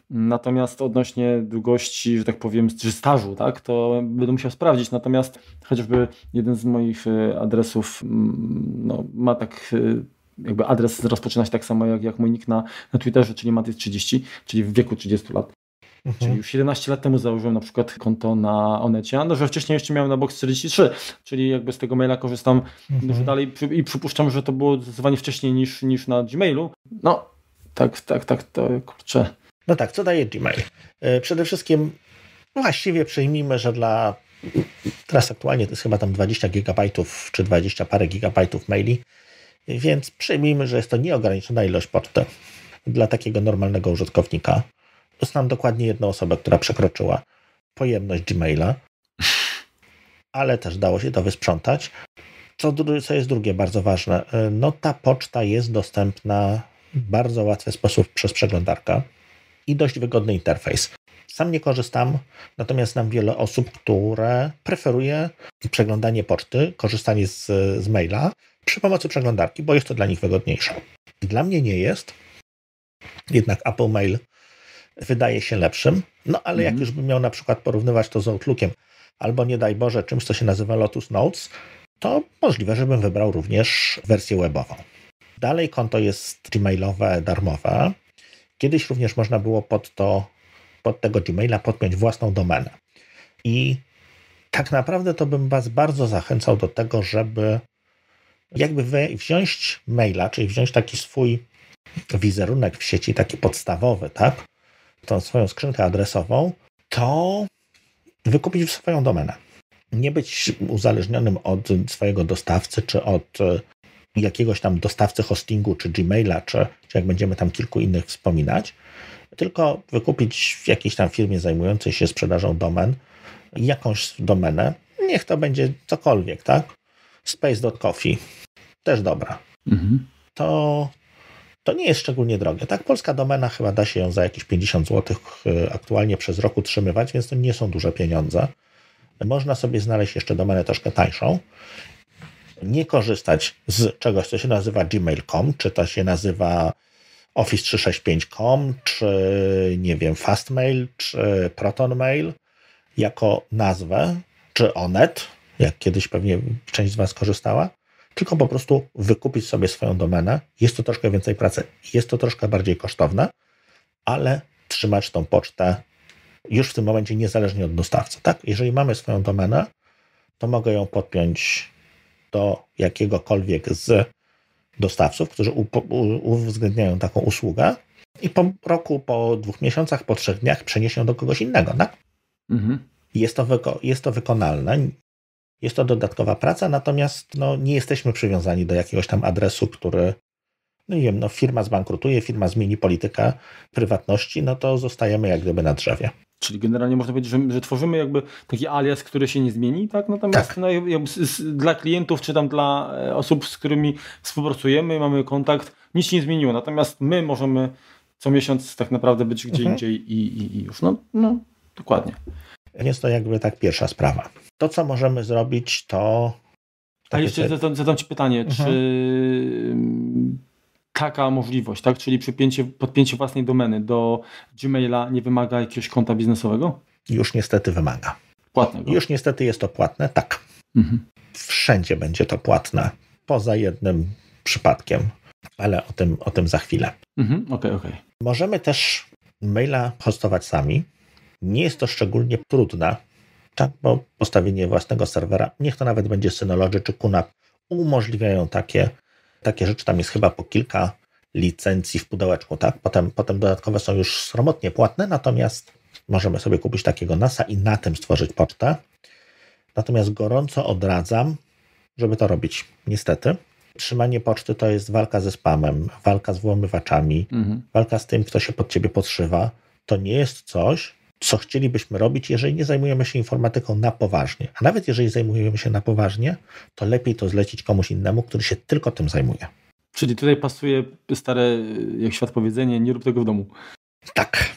Natomiast odnośnie długości, że tak powiem, czy stażu, tak, to będę musiał sprawdzić. Natomiast chociażby jeden z moich y, adresów mm, no, ma tak jakby adres rozpoczyna się tak samo jak, jak mój nick na, na Twitterze, czyli Matys 30, czyli w wieku 30 lat. Mhm. Czyli już 11 lat temu założyłem na przykład konto na Onecie, no że wcześniej jeszcze miałem na box 33, czyli jakby z tego maila korzystam mhm. dużo dalej i przypuszczam, że to było zdecydowanie wcześniej niż, niż na Gmailu. No, tak, tak, tak, to kurczę. No tak, co daje Gmail? E, przede wszystkim właściwie przyjmijmy, że dla teraz aktualnie to jest chyba tam 20 gigabajtów czy 20 parę gigabajtów maili więc przyjmijmy, że jest to nieograniczona ilość poczty dla takiego normalnego użytkownika. Znam dokładnie jedną osobę, która przekroczyła pojemność Gmaila, ale też dało się to wysprzątać. Co, co jest drugie bardzo ważne, y, no ta poczta jest dostępna w bardzo łatwy sposób przez przeglądarkę i dość wygodny interfejs. Sam nie korzystam, natomiast znam wiele osób, które preferuje przeglądanie poczty, korzystanie z, z maila, przy pomocy przeglądarki, bo jest to dla nich wygodniejsze. Dla mnie nie jest, jednak Apple Mail wydaje się lepszym, no ale jak mhm. już bym miał na przykład porównywać to z Outlookiem, albo nie daj Boże czymś, co się nazywa Lotus Notes, to możliwe, żebym wybrał również wersję webową. Dalej konto jest gmailowe, darmowe. Kiedyś również można było pod, to, pod tego Gmaila podpiąć własną domenę. I tak naprawdę to bym Was bardzo zachęcał do tego, żeby jakby we, wziąć maila, czyli wziąć taki swój wizerunek w sieci, taki podstawowy, tak? Tą swoją skrzynkę adresową, to wykupić swoją domenę. Nie być uzależnionym od swojego dostawcy, czy od e, jakiegoś tam dostawcy hostingu, czy Gmaila, czy, czy jak będziemy tam kilku innych wspominać, tylko wykupić w jakiejś tam firmie zajmującej się sprzedażą domen jakąś domenę, niech to będzie cokolwiek, tak? Space.coffee, też dobra. Mhm. To, to nie jest szczególnie drogie. Tak, polska domena chyba da się ją za jakieś 50 zł e, aktualnie przez rok utrzymywać, więc to nie są duże pieniądze. Można sobie znaleźć jeszcze domenę troszkę tańszą. Nie korzystać z czegoś, co się nazywa gmail.com, czy to się nazywa Office 365.com, czy nie wiem, Fastmail, czy ProtonMail jako nazwę, czy Onet jak kiedyś pewnie część z Was korzystała, tylko po prostu wykupić sobie swoją domenę. Jest to troszkę więcej pracy, jest to troszkę bardziej kosztowne, ale trzymać tą pocztę już w tym momencie niezależnie od dostawcy. Tak? Jeżeli mamy swoją domenę, to mogę ją podpiąć do jakiegokolwiek z dostawców, którzy uwzględniają taką usługę i po roku, po dwóch miesiącach, po trzech dniach przeniesie ją do kogoś innego. Tak? Mhm. Jest, to jest to wykonalne, jest to dodatkowa praca, natomiast no, nie jesteśmy przywiązani do jakiegoś tam adresu, który, no nie wiem, no, firma zbankrutuje, firma zmieni politykę prywatności, no to zostajemy jak gdyby na drzewie. Czyli generalnie można powiedzieć, że, że tworzymy jakby taki alias, który się nie zmieni, tak? Natomiast tak. No, dla klientów czy tam dla e, osób, z którymi współpracujemy, mamy kontakt, nic się nie zmieniło. Natomiast my możemy co miesiąc tak naprawdę być gdzie mhm. indziej i, i, i już. No, no, dokładnie. Jest to jakby tak pierwsza sprawa. To, co możemy zrobić, to. A jeszcze zadam, zadam Ci pytanie, mhm. czy mm, taka możliwość, tak? Czyli przypięcie, podpięcie własnej domeny do Gmaila nie wymaga jakiegoś konta biznesowego? Już niestety wymaga. Płatnego. Już niestety jest to płatne, tak. Mhm. Wszędzie będzie to płatne, poza jednym przypadkiem, ale o tym, o tym za chwilę. Mhm, okay, okay. Możemy też maila hostować sami. Nie jest to szczególnie trudne, tak? bo postawienie własnego serwera, niech to nawet będzie Synology czy QNAP, umożliwiają takie, takie rzeczy. Tam jest chyba po kilka licencji w pudełeczku, tak? Potem, potem dodatkowe są już sromotnie płatne, natomiast możemy sobie kupić takiego NASA i na tym stworzyć pocztę. Natomiast gorąco odradzam, żeby to robić, niestety. Trzymanie poczty to jest walka ze spamem, walka z włamywaczami, mhm. walka z tym, kto się pod ciebie podszywa. To nie jest coś, co chcielibyśmy robić, jeżeli nie zajmujemy się informatyką na poważnie. A nawet jeżeli zajmujemy się na poważnie, to lepiej to zlecić komuś innemu, który się tylko tym zajmuje. Czyli tutaj pasuje stare, jak świat powiedzenie, nie rób tego w domu. Tak.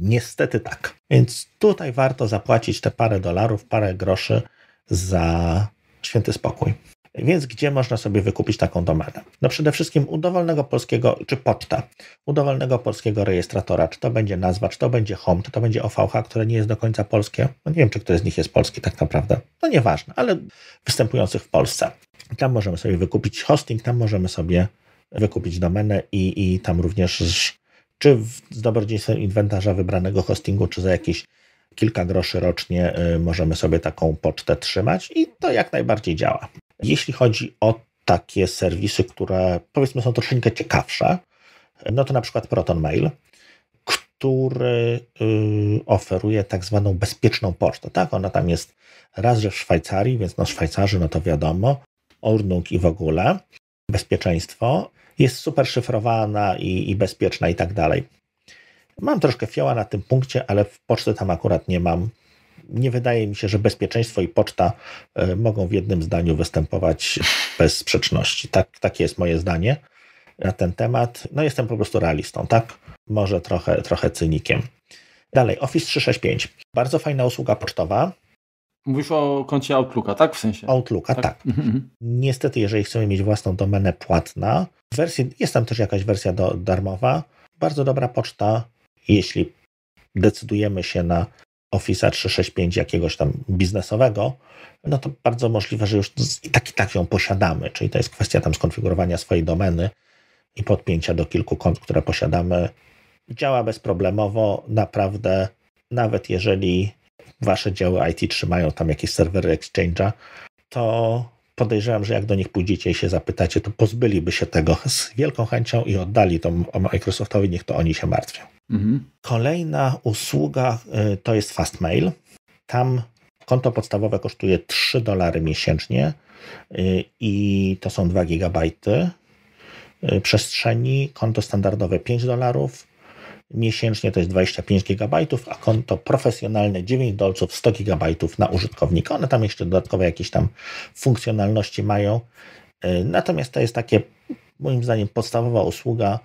Niestety tak. Więc tutaj warto zapłacić te parę dolarów, parę groszy za święty spokój. Więc gdzie można sobie wykupić taką domenę? No przede wszystkim u dowolnego polskiego, czy poczta, u dowolnego polskiego rejestratora, czy to będzie nazwa, czy to będzie home, czy to będzie OVH, które nie jest do końca polskie. No nie wiem, czy który z nich jest polski tak naprawdę. No nieważne, ale występujących w Polsce. Tam możemy sobie wykupić hosting, tam możemy sobie wykupić domenę i, i tam również z, czy z dobrodziejstwem inwentarza wybranego hostingu, czy za jakieś kilka groszy rocznie y, możemy sobie taką pocztę trzymać i to jak najbardziej działa. Jeśli chodzi o takie serwisy, które powiedzmy są troszeczkę ciekawsze, no to na przykład Proton Mail, który y, oferuje tak zwaną bezpieczną pocztę. Tak, ona tam jest raz, że w Szwajcarii, więc no Szwajcarzy, no to wiadomo, ordnung i w ogóle, bezpieczeństwo. Jest super szyfrowana i, i bezpieczna i tak dalej. Mam troszkę fioła na tym punkcie, ale w poczty tam akurat nie mam, nie wydaje mi się, że bezpieczeństwo i poczta e, mogą w jednym zdaniu występować bez sprzeczności. Tak, takie jest moje zdanie na ten temat. No jestem po prostu realistą, tak? Może trochę, trochę cynikiem. Dalej, Office 365. Bardzo fajna usługa pocztowa. Mówisz o koncie Outlooka, tak? W sensie. Outlooka, tak. tak. Mhm, mhm. Niestety, jeżeli chcemy mieć własną domenę płatna, wersji, jest tam też jakaś wersja do, darmowa. Bardzo dobra poczta, jeśli decydujemy się na Office 365 jakiegoś tam biznesowego, no to bardzo możliwe, że już i tak i tak ją posiadamy, czyli to jest kwestia tam skonfigurowania swojej domeny i podpięcia do kilku kont, które posiadamy. Działa bezproblemowo, naprawdę, nawet jeżeli wasze działy IT trzymają tam jakieś serwery Exchange'a, to podejrzewam, że jak do nich pójdziecie i się zapytacie, to pozbyliby się tego z wielką chęcią i oddali to Microsoftowi, niech to oni się martwią. Mhm. Kolejna usługa y, to jest Fastmail. Tam konto podstawowe kosztuje 3 dolary miesięcznie y, i to są 2 gigabajty y, przestrzeni, konto standardowe 5 dolarów, miesięcznie to jest 25 GB, a konto profesjonalne 9 dolców 100 GB na użytkownika. One tam jeszcze dodatkowe jakieś tam funkcjonalności mają. E, natomiast to jest takie moim zdaniem podstawowa usługa,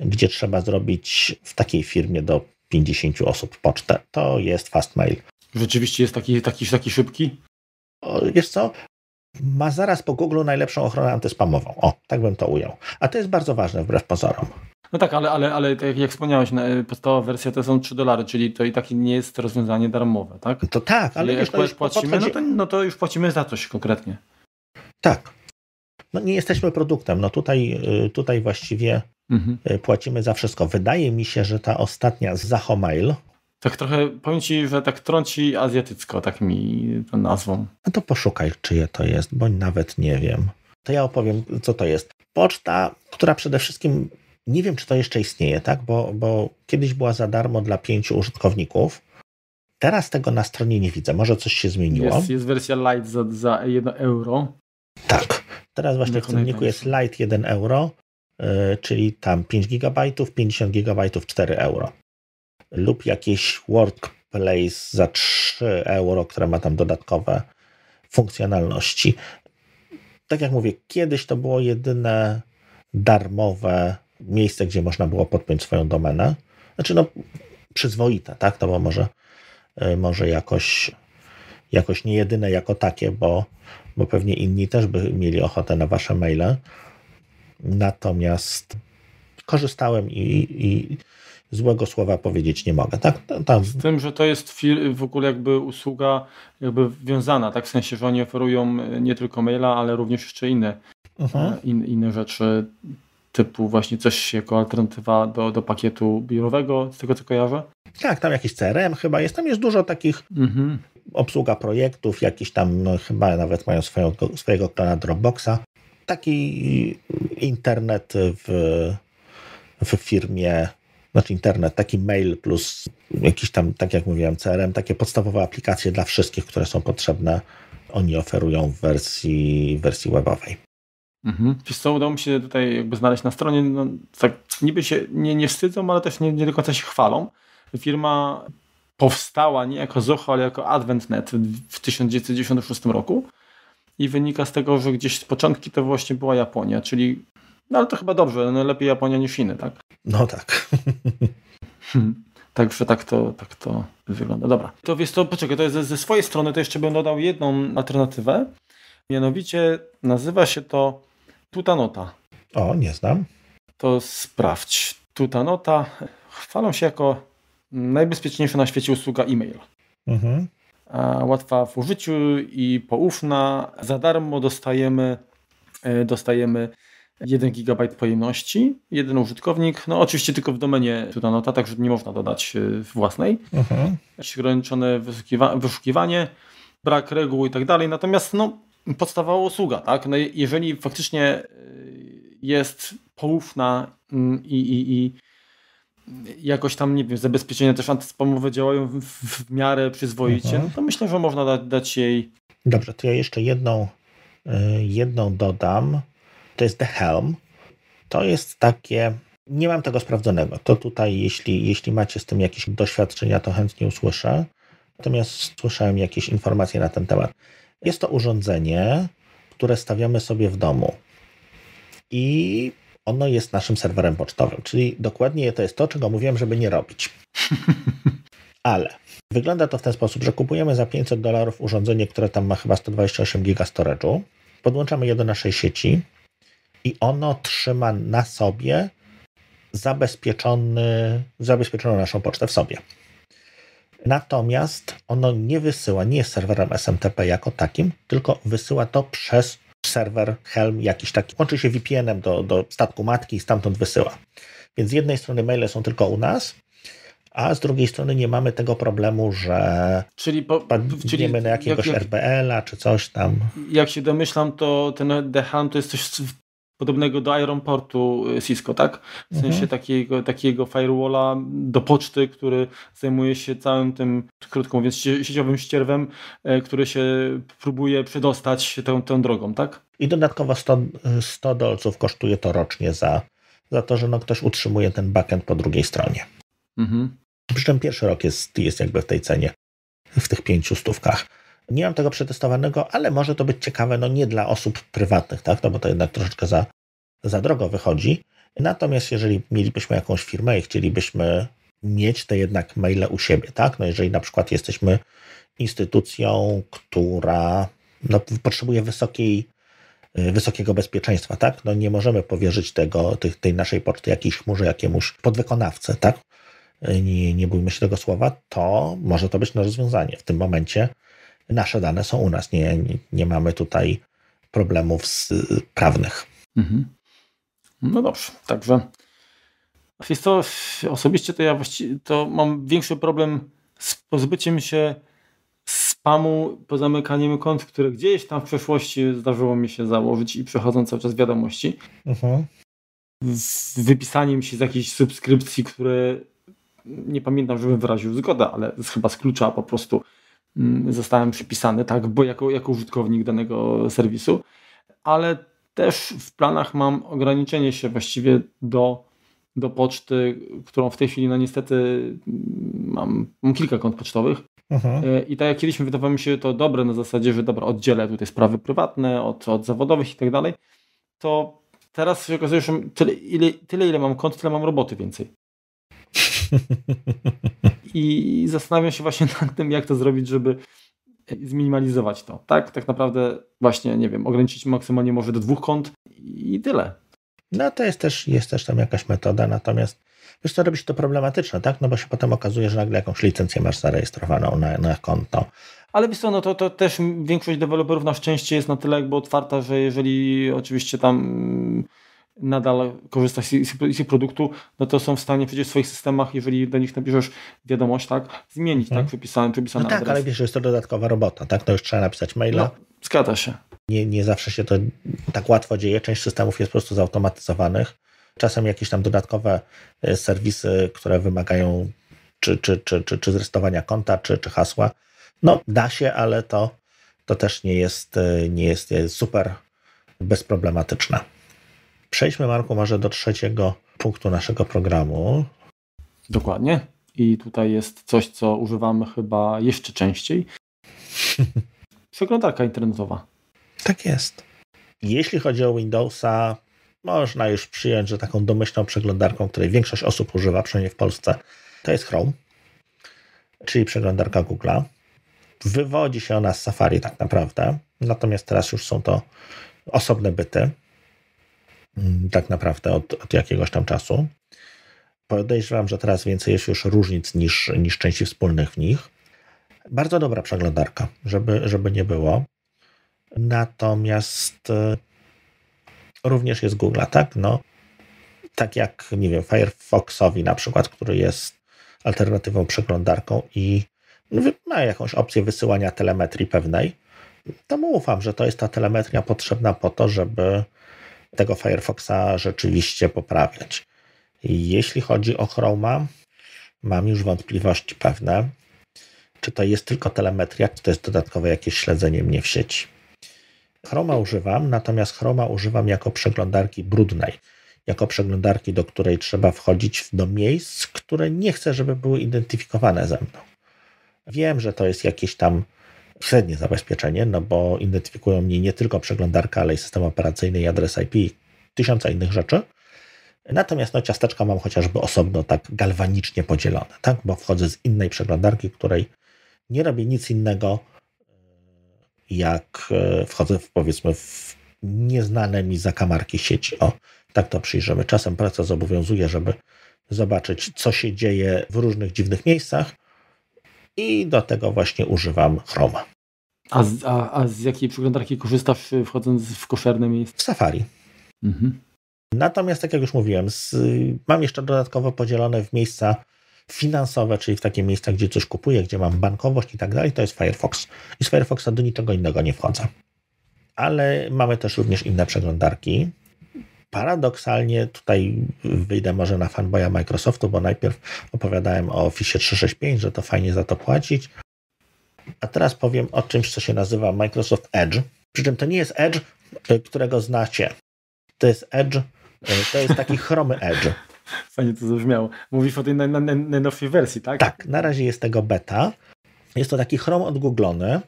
gdzie trzeba zrobić w takiej firmie do 50 osób pocztę. To jest Fastmail. Rzeczywiście jest taki, taki, taki szybki? O, wiesz co? Ma zaraz po Google najlepszą ochronę antyspamową. O, tak bym to ujął. A to jest bardzo ważne wbrew pozorom. No tak, ale, ale, ale tak jak, jak wspomniałeś, no, e, podstawowa wersja to są 3 dolary, czyli to i tak nie jest rozwiązanie darmowe, tak? To tak, ale e, wiesz, jak to już płacimy, no, to, no to już płacimy za coś konkretnie. Tak. No nie jesteśmy produktem. No tutaj, e, tutaj właściwie mhm. płacimy za wszystko. Wydaje mi się, że ta ostatnia z Zachomail. Tak trochę, powiem Ci, że tak trąci azjatycko, tak mi tą nazwą. No to poszukaj, czyje to jest, bo nawet nie wiem. To ja opowiem, co to jest. Poczta, która przede wszystkim nie wiem, czy to jeszcze istnieje, tak? Bo, bo kiedyś była za darmo dla pięciu użytkowników. Teraz tego na stronie nie widzę. Może coś się zmieniło. Jest, jest wersja Lite za, za 1 euro. Tak. Teraz właśnie w cenniku jest Lite 1 euro, yy, czyli tam 5 GB, 50 GB 4 euro. Lub jakieś Workplace za 3 euro, które ma tam dodatkowe funkcjonalności. Tak jak mówię, kiedyś to było jedyne darmowe miejsce, gdzie można było podpiąć swoją domenę. Znaczy, no, przyzwoite, tak? To bo może, e, może jakoś, jakoś nie jedyne jako takie, bo, bo pewnie inni też by mieli ochotę na wasze maile. Natomiast korzystałem i, i złego słowa powiedzieć nie mogę. Tak? Tam. Z tym, że to jest w ogóle jakby usługa jakby wiązana, tak? W sensie, że oni oferują nie tylko maila, ale również jeszcze inne, uh mhm. -huh. E, in, inne rzeczy typu właśnie coś jako alternatywa do, do pakietu biurowego, z tego co kojarzę. Tak, tam jakiś CRM chyba jest, tam jest dużo takich mhm. obsługa projektów, jakiś tam no, chyba nawet mają swojego, swojego klana Dropboxa. Taki internet w, w firmie, znaczy internet, taki mail plus jakiś tam, tak jak mówiłem, CRM, takie podstawowe aplikacje dla wszystkich, które są potrzebne, oni oferują w wersji, wersji webowej. Mhm. Wiesz co, udało mi się tutaj jakby znaleźć na stronie, no, tak niby się nie, nie wstydzą, ale też nie, nie do końca się chwalą. Firma powstała nie jako Zoho, ale jako AdventNet w 1996 roku i wynika z tego, że gdzieś z początki to właśnie była Japonia, czyli no ale to chyba dobrze, no lepiej Japonia niż Chiny, tak? No tak. Hmm. Także tak to, tak to wygląda. Dobra. To jest to, poczekaj, to jest ze, ze swojej strony to jeszcze bym dodał jedną alternatywę. Mianowicie nazywa się to Tutanota. O, nie znam. To sprawdź. Tutanota chwalą się jako najbezpieczniejsza na świecie usługa e-mail. Mhm. Łatwa w użyciu i poufna. Za darmo dostajemy, e, dostajemy 1 GB pojemności, jeden użytkownik. No oczywiście tylko w domenie Tutanota, także nie można dodać e, własnej. Mhm. Ograniczone wyszukiwa wyszukiwanie, brak reguł i tak dalej. Natomiast no, podstawowa usługa, tak? No jeżeli faktycznie e, jest poufna mm, i, i, i jakoś tam, nie wiem, zabezpieczenia też antyspamowe działają w, w miarę przyzwoicie, mhm. no to myślę, że można da, dać jej... Dobrze, to ja jeszcze jedną, e, jedną dodam. To jest The Helm. To jest takie... Nie mam tego sprawdzonego. To tutaj, jeśli, jeśli macie z tym jakieś doświadczenia, to chętnie usłyszę. Natomiast słyszałem jakieś informacje na ten temat. Jest to urządzenie, które stawiamy sobie w domu. I ono jest naszym serwerem pocztowym. Czyli dokładnie to jest to, czego mówiłem, żeby nie robić. Ale wygląda to w ten sposób, że kupujemy za 500 dolarów urządzenie, które tam ma chyba 128 giga storage'u, podłączamy je do naszej sieci i ono trzyma na sobie zabezpieczony, zabezpieczoną naszą pocztę w sobie. Natomiast ono nie wysyła, nie jest serwerem SMTP jako takim, tylko wysyła to przez serwer Helm jakiś taki. Łączy się VPN-em do, do statku matki i stamtąd wysyła. Więc z jednej strony maile są tylko u nas, a z drugiej strony nie mamy tego problemu, że czyli po, czyli na jakiegoś jak, jak, RBL-a czy coś tam. Jak się domyślam, to ten The to jest coś podobnego do Ironportu y, Cisco, tak? W sensie mhm. takiego, takiego firewalla do poczty, który zajmuje się całym tym, krótko mówiąc, sieciowym ścierwem, e, który się próbuje przedostać tą, tą drogą, tak? I dodatkowo 100, 100 dolców kosztuje to rocznie za, za to, że no ktoś utrzymuje ten backend po drugiej stronie. Mhm. Przy czym pierwszy rok jest, jest jakby w tej cenie, w tych pięciu stówkach. Nie mam tego przetestowanego, ale może to być ciekawe, no nie dla osób prywatnych, tak? No bo to jednak troszeczkę za, za drogo wychodzi. Natomiast jeżeli mielibyśmy jakąś firmę i chcielibyśmy mieć te jednak maile u siebie, tak? No jeżeli na przykład jesteśmy instytucją, która no, potrzebuje wysokiej, y, wysokiego bezpieczeństwa, tak? No nie możemy powierzyć tego, tej, tej naszej poczty jakiejś chmurze, jakiemuś podwykonawcę, tak? Y, nie, nie bójmy się tego słowa, to może to być na rozwiązanie. W tym momencie nasze dane są u nas. Nie, nie, nie mamy tutaj problemów z, y, prawnych. Mhm. No dobrze, także. Jest to osobiście to ja właściwie to mam większy problem z pozbyciem się spamu, po zamykaniu kont, które gdzieś tam w przeszłości zdarzyło mi się założyć i przechodzą cały czas wiadomości. Mhm. Z wypisaniem się z jakiejś subskrypcji, które nie pamiętam, żebym wyraził zgodę, ale chyba z klucza po prostu Mm, zostałem przypisany, tak, bo jako, jako użytkownik danego serwisu, ale też w planach mam ograniczenie się właściwie do, do poczty, którą w tej chwili, no niestety, mm, mam, mam kilka kont pocztowych. Aha. Mhm. E, I tak jak kiedyś mi wydawało mi się to dobre na zasadzie, że dobra, oddzielę tutaj sprawy prywatne od, od zawodowych i tak dalej, to teraz się okazuje, że tyle ile, tyle, ile mam kont, tyle mam roboty więcej. i zastanawiam się właśnie nad tym, jak to zrobić, żeby zminimalizować to. Tak, tak naprawdę właśnie, nie wiem, ograniczyć maksymalnie może do dwóch kont i tyle. No to jest też, jest też tam jakaś metoda, natomiast wiesz co, robi się to problematyczne, tak? No bo się potem okazuje, że nagle jakąś licencję masz zarejestrowaną na, na konto. Ale wiesz co, no to, to też większość deweloperów na szczęście jest na tyle jakby otwarta, że jeżeli oczywiście tam nadal korzysta z, ich produktu, no to są w stanie przecież w swoich systemach, jeżeli do nich napiszesz wiadomość, tak, zmienić, hmm. tak, przypisany, mhm. przypisany no tak, adres. ale wiesz, jest to dodatkowa robota, tak, to już trzeba napisać maila. No, zgadza się. Nie, nie zawsze się to tak łatwo dzieje, część systemów jest po prostu zautomatyzowanych, czasem jakieś tam dodatkowe e, serwisy, które wymagają czy, czy, czy, czy, czy zrestowania konta, czy, czy hasła, no da się, ale to, to też nie jest, e, nie jest e, super bezproblematyczne. Przejdźmy, Marku, może do trzeciego punktu naszego programu. Dokładnie. I tutaj jest coś, co używamy chyba jeszcze częściej. Przeglądarka internetowa. Tak jest. Jeśli chodzi o Windowsa, można już przyjąć, że taką domyślną przeglądarką, której większość osób używa, przynajmniej w Polsce, to jest Chrome, czyli przeglądarka Google'a. Wywodzi się ona z Safari tak naprawdę, natomiast teraz już są to osobne byty. Mm, tak naprawdę od, od jakiegoś tam czasu. Podejrzewam, że teraz więcej jest już różnic niż, niż części wspólnych w nich. Bardzo dobra przeglądarka, żeby, żeby nie było. Natomiast e, również jest Google, tak? No, tak jak, nie wiem, Firefoxowi na przykład, który jest alternatywą przeglądarką i no, ma jakąś opcję wysyłania telemetrii pewnej, to mu ufam, że to jest ta telemetria potrzebna po to, żeby tego Firefoxa rzeczywiście poprawiać. Jeśli chodzi o Chroma, mam już wątpliwości pewne, czy to jest tylko telemetria, czy to jest dodatkowe jakieś śledzenie mnie w sieci. Chroma używam, natomiast Chroma używam jako przeglądarki brudnej, jako przeglądarki, do której trzeba wchodzić do miejsc, które nie chcę, żeby były identyfikowane ze mną. Wiem, że to jest jakieś tam przednie zabezpieczenie, no bo identyfikują mnie nie tylko przeglądarka, ale i system operacyjny i adres IP i tysiąca innych rzeczy. Natomiast no, ciasteczka mam chociażby osobno tak galwanicznie podzielone, tak? bo wchodzę z innej przeglądarki, której nie robię nic innego, e, jak e, wchodzę w, powiedzmy w nieznane mi zakamarki sieci. O, tak to przyjrzymy. Czasem praca zobowiązuje, żeby zobaczyć, co się dzieje w różnych dziwnych miejscach, i do tego właśnie używam Chroma. A z, a, a z jakiej przeglądarki korzystasz wchodząc w koszerne miejsce? W Safari. Mhm. Natomiast, tak jak już mówiłem, z, mam jeszcze dodatkowo podzielone w miejsca finansowe, czyli w takie miejsca, gdzie coś kupuję, gdzie mam bankowość i tak dalej, to jest Firefox. I z Firefoxa do niczego innego nie wchodzę. Ale mamy też również inne przeglądarki, paradoksalnie tutaj wyjdę może na fanboya Microsoftu, bo najpierw opowiadałem o Office 365, że to fajnie za to płacić. A teraz powiem o czymś, co się nazywa Microsoft Edge. Przy czym to nie jest Edge, e, którego znacie. To jest Edge, e, to jest taki chromy Edge. Fajnie to zabrzmiało. Mówisz o tej najnowszej wersji, tak? Tak, na razie jest tego beta. Jest to taki chrom odgooglony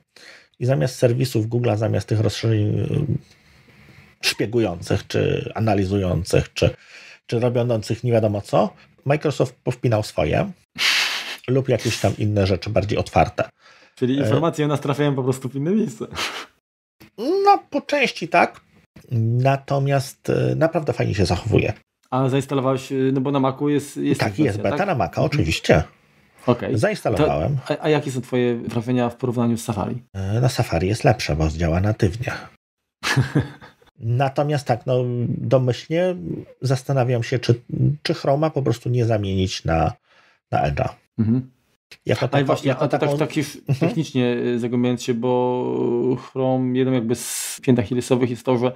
i zamiast serwisów Google'a, zamiast tych rozszerzeń szpiegujących, czy analizujących, czy, czy robiących nie wiadomo co, Microsoft powpinał swoje lub jakieś tam inne rzeczy bardziej otwarte. Czyli e, informacje o nas trafiają po prostu w inne miejsce. No, po części tak. Natomiast e, naprawdę fajnie się zachowuje. A zainstalowałeś, e, no bo na Macu jest. jest tak, jest beta tak? na Maca, mhm. oczywiście. Okay. Zainstalowałem. To, a, a, jakie są Twoje trafienia w porównaniu z Safari? Na Safari jest lepsze, bo działa natywnie. Natomiast tak, no, domyślnie zastanawiam się, czy, czy Chroma po prostu nie zamienić na, na Edge'a. Mhm. Jako taką, właśnie, jako tak- taką... tak, tak mhm. technicznie e, zagłębiając się, bo Chrome jeden jakby z pięta Hillesowych jest to, że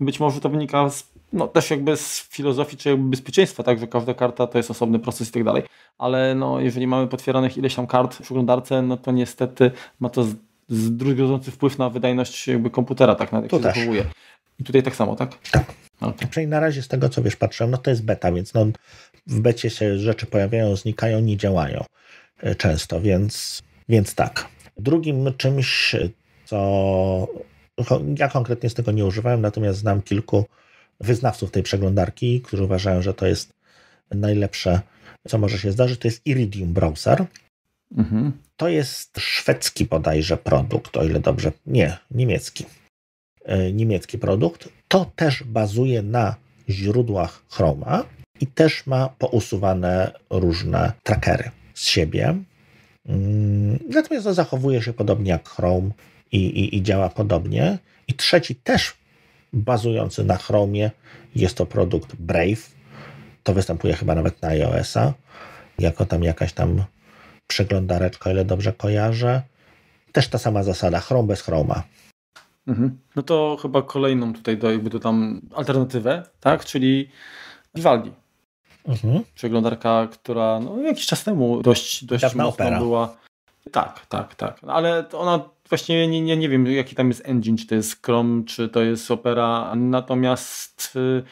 być może to wynika z, no, też jakby z filozofii czy jakby bezpieczeństwa, tak, że każda karta to jest osobny proces i tak dalej, ale no, jeżeli mamy potwieranych ileś tam kart w przeglądarce, no to niestety ma to zdruzgodzący wpływ na wydajność jakby komputera, tak, na jak to się też. zachowuje. I tutaj tak samo, tak? Tak. Okay. Czyli na razie z tego, co wiesz, patrzę, no to jest beta, więc no, w becie się rzeczy pojawiają, znikają, nie działają e, często, więc, więc tak. Drugim czymś, co ja konkretnie z tego nie używałem, natomiast znam kilku wyznawców tej przeglądarki, którzy uważają, że to jest najlepsze, co może się zdarzyć, to jest Iridium Browser. Mhm. To jest szwedzki bodajże produkt, o ile dobrze. Nie, niemiecki. E, niemiecki produkt. To też bazuje na źródłach Chroma i też ma pousuwane różne trackery z siebie. Mm, natomiast to no, zachowuje się podobnie jak Chrome i, i, i działa podobnie. I trzeci też bazujący na Chromie jest to produkt Brave. To występuje chyba nawet na iOS-a, jako tam jakaś tam przeglądareczka, ile dobrze kojarzę. Też ta sama zasada, Chrome bez Chroma. Mhm. No to chyba kolejną tutaj jakby to tam alternatywę, tak? Czyli Vivaldi. Mhm. Przeglądarka, która no, jakiś czas temu dość, dość mocno opera. była. Tak, tak, tak. No, ale ona właśnie nie, nie, nie wiem, jaki tam jest engine, czy to jest Chrome, czy to jest Opera. Natomiast y,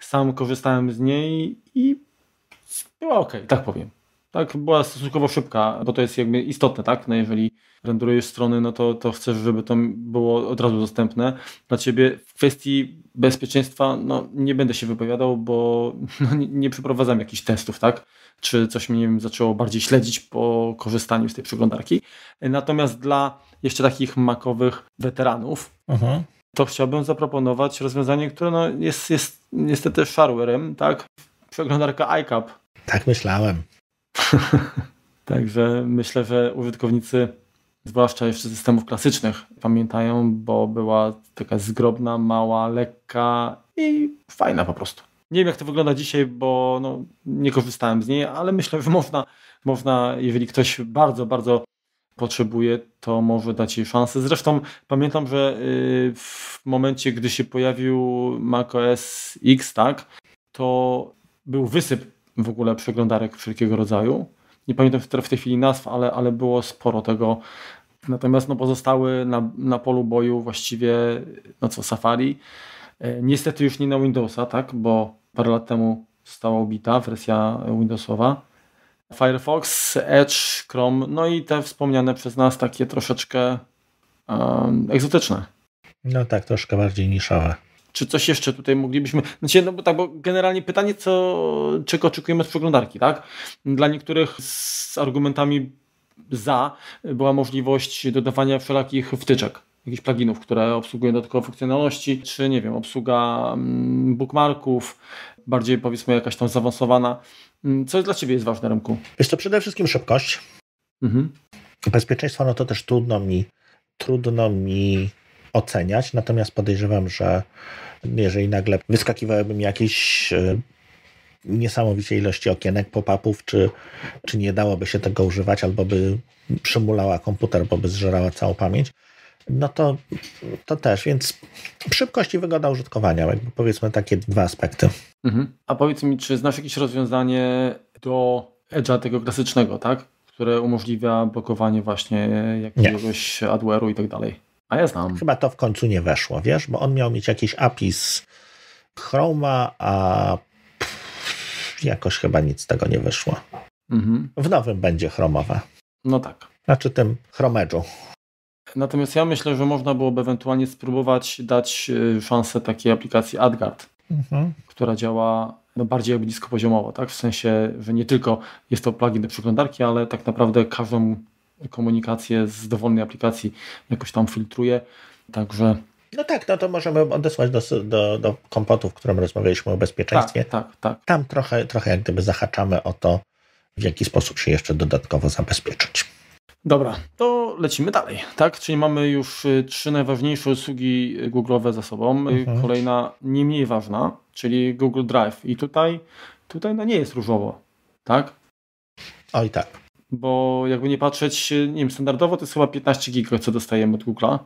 sam korzystałem z niej i była ok, tak powiem. Tak, była stosunkowo szybka, bo to jest jakby istotne, tak? No jeżeli renderujesz strony, no to, to chcesz, żeby to było od razu dostępne dla ciebie. W kwestii bezpieczeństwa no, nie będę się wypowiadał, bo no, nie, przeprowadzam jakichś testów, tak? Czy coś mnie nie wiem, zaczęło bardziej śledzić po korzystaniu z tej przeglądarki. Natomiast dla jeszcze takich makowych weteranów, mhm. to chciałbym zaproponować rozwiązanie, które no, jest, jest niestety szarwerem, tak? Przeglądarka iCap. Tak myślałem. Także myślę, że użytkownicy zwłaszcza jeszcze systemów klasycznych, pamiętają, bo była taka zgrobna, mała, lekka i fajna po prostu. Nie wiem, jak to wygląda dzisiaj, bo no, nie korzystałem z niej, ale myślę, że można, można, jeżeli ktoś bardzo, bardzo potrzebuje, to może dać jej szansę. Zresztą pamiętam, że y, w momencie, gdy się pojawił macOS X, tak, to był wysyp w ogóle przeglądarek wszelkiego rodzaju. Nie pamiętam w tej chwili nazw, ale, ale było sporo tego Natomiast no, pozostały na, na polu boju właściwie, no co, Safari. E, niestety już nie na Windowsa, tak, bo parę lat temu została ubita wersja Windowsowa. Firefox, Edge, Chrome, no i te wspomniane przez nas takie troszeczkę um, egzotyczne. No tak, troszkę bardziej niszowe. Czy coś jeszcze tutaj moglibyśmy. Znaczy, no bo tak, bo generalnie pytanie, co, czego oczekujemy z przeglądarki, tak? Dla niektórych z argumentami za była możliwość dodawania wszelakich wtyczek jakichś pluginów, które obsługują dodatkowe funkcjonalności, czy nie wiem, obsługa mm, bookmarków, bardziej powiedzmy jakaś tam zaawansowana. Mm, co dla Ciebie jest ważne, Remku? Jest to przede wszystkim szybkość. Mhm. Bezpieczeństwo, no to też trudno mi, trudno mi oceniać, natomiast podejrzewam, że jeżeli nagle wyskakiwały mi jakieś e, niesamowicie ilości okienek, pop-upów, czy, czy nie dałoby się tego używać, albo by przymulała komputer, bo by zżerała całą pamięć, no to, to też, więc szybkość i wygoda użytkowania, jakby powiedzmy takie dwa aspekty. Mhm. A powiedz mi, czy znasz jakieś rozwiązanie do edge'a tego klasycznego, tak? Które umożliwia blokowanie właśnie jakiegoś nie. adware'u i tak dalej. A ja znam. Chyba to w końcu nie weszło, wiesz, bo on miał mieć jakieś API z Chroma, a jakoś chyba nic z tego nie wyszło. Mhm. W nowym będzie chromowe. No tak. Znaczy tym chromedżu. Natomiast ja myślę, że można byłoby ewentualnie spróbować dać y, szansę takiej aplikacji AdGuard, mhm. która działa no, bardziej poziomowo, tak? W sensie, że nie tylko jest to plugin do przeglądarki, ale tak naprawdę każdą komunikację z dowolnej aplikacji jakoś tam filtruje. Także no tak, no to możemy odesłać do, do, do w którym rozmawialiśmy o bezpieczeństwie. Tak, tak, tak. Tam trochę, trochę jak gdyby zahaczamy o to, w jaki sposób się jeszcze dodatkowo zabezpieczyć. Dobra, to lecimy dalej, tak? Czyli mamy już y, trzy najważniejsze usługi y, Google'owe za sobą. Y, mhm. Kolejna nie mniej ważna, czyli Google Drive. I tutaj, tutaj no nie jest różowo, tak? Oj tak. Bo jakby nie patrzeć, nie wiem, standardowo to jest chyba 15 giga, co dostajemy od Google'a.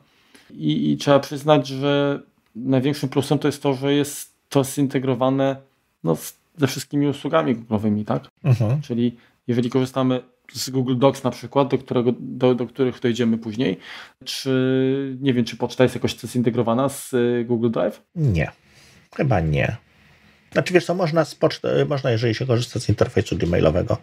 I, i trzeba przyznać, że największym plusem to jest to, że jest to zintegrowane no, ze wszystkimi usługami Google'owymi, tak? Mhm. Czyli jeżeli korzystamy z Google Docs na przykład, do, którego, do, do których dojdziemy później, czy nie wiem, czy poczta jest jakoś zintegrowana z e, Google Drive? Nie, chyba nie. Znaczy wiesz co, można, z można jeżeli się korzysta z interfejsu gmailowego,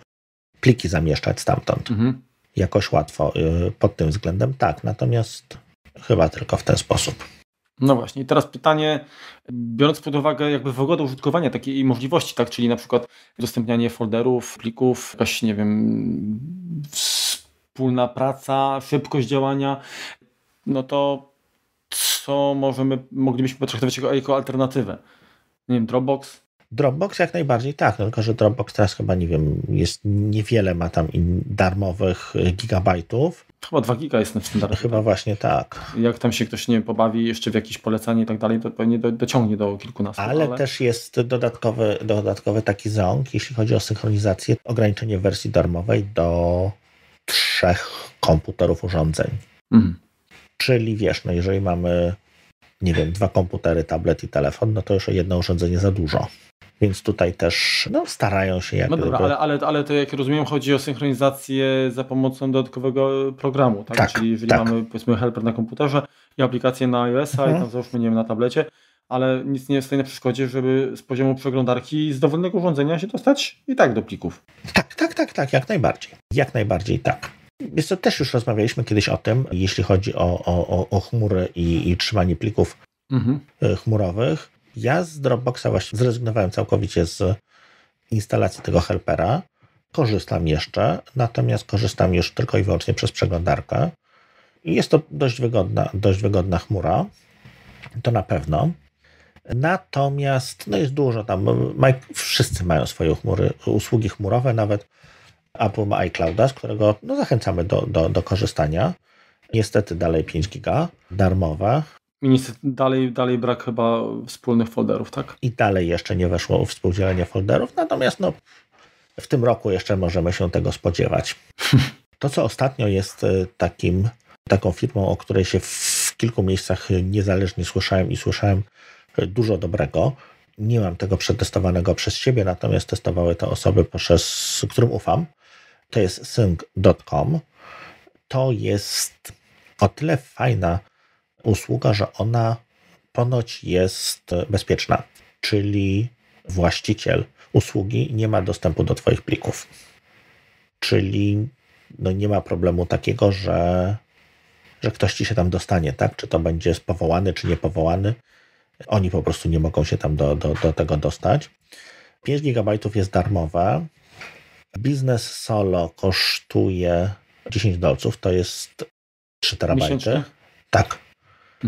pliki zamieszczać stamtąd. Mhm. Jakoś łatwo y, pod tym względem, tak. Natomiast Chyba tylko w ten sposób. No właśnie, teraz pytanie, biorąc pod uwagę jakby wygodę użytkowania takiej możliwości, tak, czyli na przykład udostępnianie folderów, plików, jakaś, nie wiem, wspólna praca, szybkość działania, no to co możemy, moglibyśmy potraktować jako, jako alternatywę? Nie wiem, Dropbox, Dropbox jak najbardziej tak, no, tylko że Dropbox teraz chyba nie wiem, jest niewiele ma tam in, darmowych y, gigabajtów. Chyba 2 giga jest na standardzie. Chyba tak? właśnie tak. Jak tam się ktoś nie pobawi jeszcze w jakieś polecanie i tak dalej, to pewnie do, dociągnie do kilkunastu. Ale, ale też jest dodatkowy, dodatkowy taki ząg, jeśli chodzi o synchronizację, ograniczenie wersji darmowej do trzech komputerów urządzeń. Mhm. Czyli wiesz, no jeżeli mamy nie wiem, dwa komputery, tablet i telefon, no to już jedno urządzenie za dużo. Więc tutaj też no, starają się no jakby, No dobra, ale, ale, ale to jak rozumiem, chodzi o synchronizację za pomocą dodatkowego programu, tak? tak Czyli jeżeli tak. mamy powiedzmy helper na komputerze i aplikację na iOS-a mhm. i tam mhm. załóżmy nie wiem, na tablecie, ale nic nie stoi na przeszkodzie, żeby z poziomu przeglądarki z dowolnego urządzenia się dostać i tak do plików. Tak, tak, tak, tak, jak najbardziej. Jak najbardziej tak. Jest to też już rozmawialiśmy kiedyś o tym, jeśli chodzi o, o, o, o chmury i, i trzymanie plików mhm. E, chmurowych ja z Dropboxa właśnie zrezygnowałem całkowicie z instalacji tego helpera. Korzystam jeszcze, natomiast korzystam już tylko i wyłącznie przez przeglądarkę. I jest to dość wygodna, dość wygodna chmura, to na pewno. Natomiast no jest dużo tam, wszyscy mają swoje chmury, usługi chmurowe, nawet Apple ma iClouda, z którego no, zachęcamy do, do, do korzystania. Niestety dalej 5 giga, darmowe, i dalej, dalej brak chyba wspólnych folderów, tak? I dalej jeszcze nie weszło współdzielenie folderów, natomiast no, w tym roku jeszcze możemy się tego spodziewać. To, co ostatnio jest e, takim, taką firmą, o której się w kilku miejscach niezależnie słyszałem i słyszałem e, dużo dobrego, nie mam tego przetestowanego przez siebie, natomiast testowały to osoby, przez, którym ufam. To jest sync.com. To jest o tyle fajna usługa, że ona ponoć jest bezpieczna, czyli właściciel usługi nie ma dostępu do Twoich plików. Czyli no nie ma problemu takiego, że, że ktoś ci się tam dostanie, tak? Czy to będzie powołany, czy niepowołany. Oni po prostu nie mogą się tam do, do, do tego dostać. 5 GB jest darmowe. Biznes solo kosztuje 10 dolców, to jest 3 terabajty. Tak.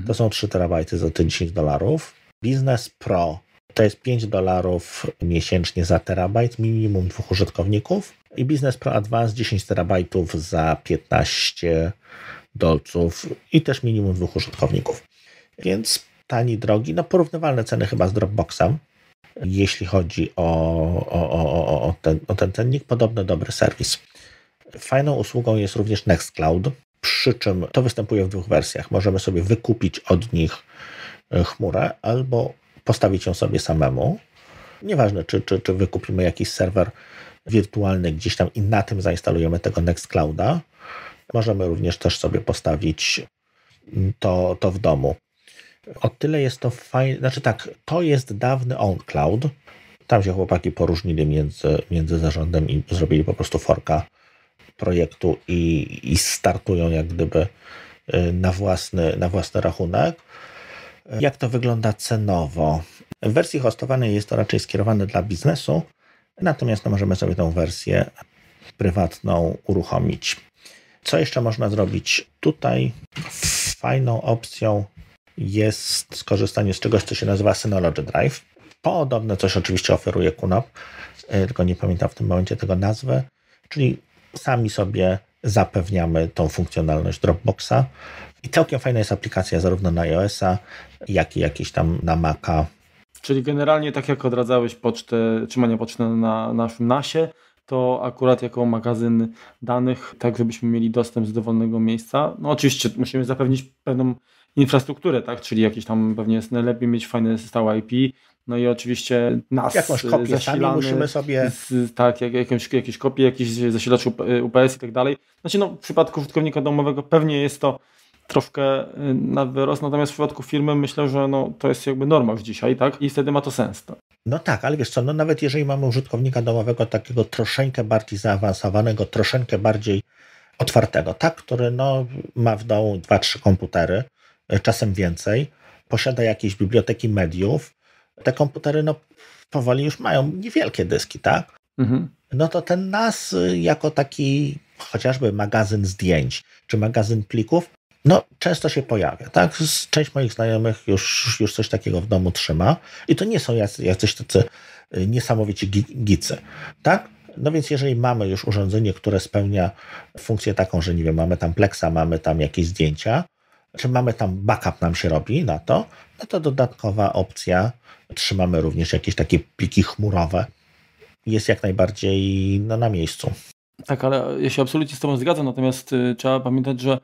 To są 3 terabajty za te 10 dolarów. Biznes Pro to jest 5 dolarów miesięcznie za terabajt, minimum dwóch użytkowników. I Business Pro advance 10 terabajtów za 15 dolców i też minimum dwóch użytkowników. Więc tani, drogi, no porównywalne ceny chyba z Dropboxem, jeśli chodzi o, o, o, o, ten, o ten cennik. Podobny dobry serwis. Fajną usługą jest również Nextcloud, przy czym to występuje w dwóch wersjach. Możemy sobie wykupić od nich e, chmurę albo postawić ją sobie samemu. Nieważne, czy, czy, czy wykupimy jakiś serwer wirtualny gdzieś tam i na tym zainstalujemy tego Nextclouda. Możemy również też sobie postawić to, to w domu. O tyle jest to fajne, znaczy tak, to jest dawny OnCloud. Tam się chłopaki poróżnili między, między zarządem i zrobili po prostu forka projektu i, i startują jak gdyby y, na własny, na własny rachunek. Jak to wygląda cenowo? W wersji hostowanej jest to raczej skierowane dla biznesu, natomiast no, możemy sobie tą wersję prywatną uruchomić. Co jeszcze można zrobić? Tutaj fajną opcją jest skorzystanie z czegoś, co się nazywa Synology Drive. Podobne coś oczywiście oferuje QNAP, y, tylko nie pamiętam w tym momencie tego nazwy, czyli sami sobie zapewniamy tą funkcjonalność Dropboxa. I całkiem fajna jest aplikacja zarówno na iOS-a, jak i jakieś tam na Maca. Czyli generalnie tak jak odradzałeś pocztę, trzymanie poczty na naszym NASie, to akurat jako magazyn danych, tak żebyśmy mieli dostęp z dowolnego miejsca. No oczywiście musimy zapewnić pewną infrastrukturę, tak? Czyli jakieś tam pewnie jest najlepiej mieć fajne stałe IP, no i oczywiście nas Jakąś kopię, zasilany, musimy sobie... Z, tak, jak, jakieś, jakieś kopie, jakiś zasilacz UPS y, i tak dalej. Znaczy no, w przypadku użytkownika domowego pewnie jest to troszkę y, na wyrost, natomiast w przypadku firmy myślę, że no, to jest jakby norma już dzisiaj, tak? I wtedy ma to sens. Tak? No tak, ale wiesz co, no nawet jeżeli mamy użytkownika domowego takiego troszeczkę bardziej zaawansowanego, troszeczkę bardziej otwartego, tak, który no, ma w domu dwa, trzy komputery, y, czasem więcej, posiada jakieś biblioteki mediów, te komputery no, powoli już mają niewielkie dyski, tak? Mhm. No to ten NAS y, jako taki chociażby magazyn zdjęć czy magazyn plików, no często się pojawia, tak? Część moich znajomych już, już coś takiego w domu trzyma i to nie są jacyś tacy y, niesamowici gicy, tak? No więc jeżeli mamy już urządzenie, które spełnia funkcję taką, że nie wiem, mamy tam pleksa, mamy tam jakieś zdjęcia, czy mamy tam backup nam się robi na to, no to dodatkowa opcja trzymamy również jakieś takie pliki chmurowe, jest jak najbardziej no, na miejscu. Tak, ale ja się absolutnie z Tobą zgadzam, natomiast y, trzeba pamiętać, że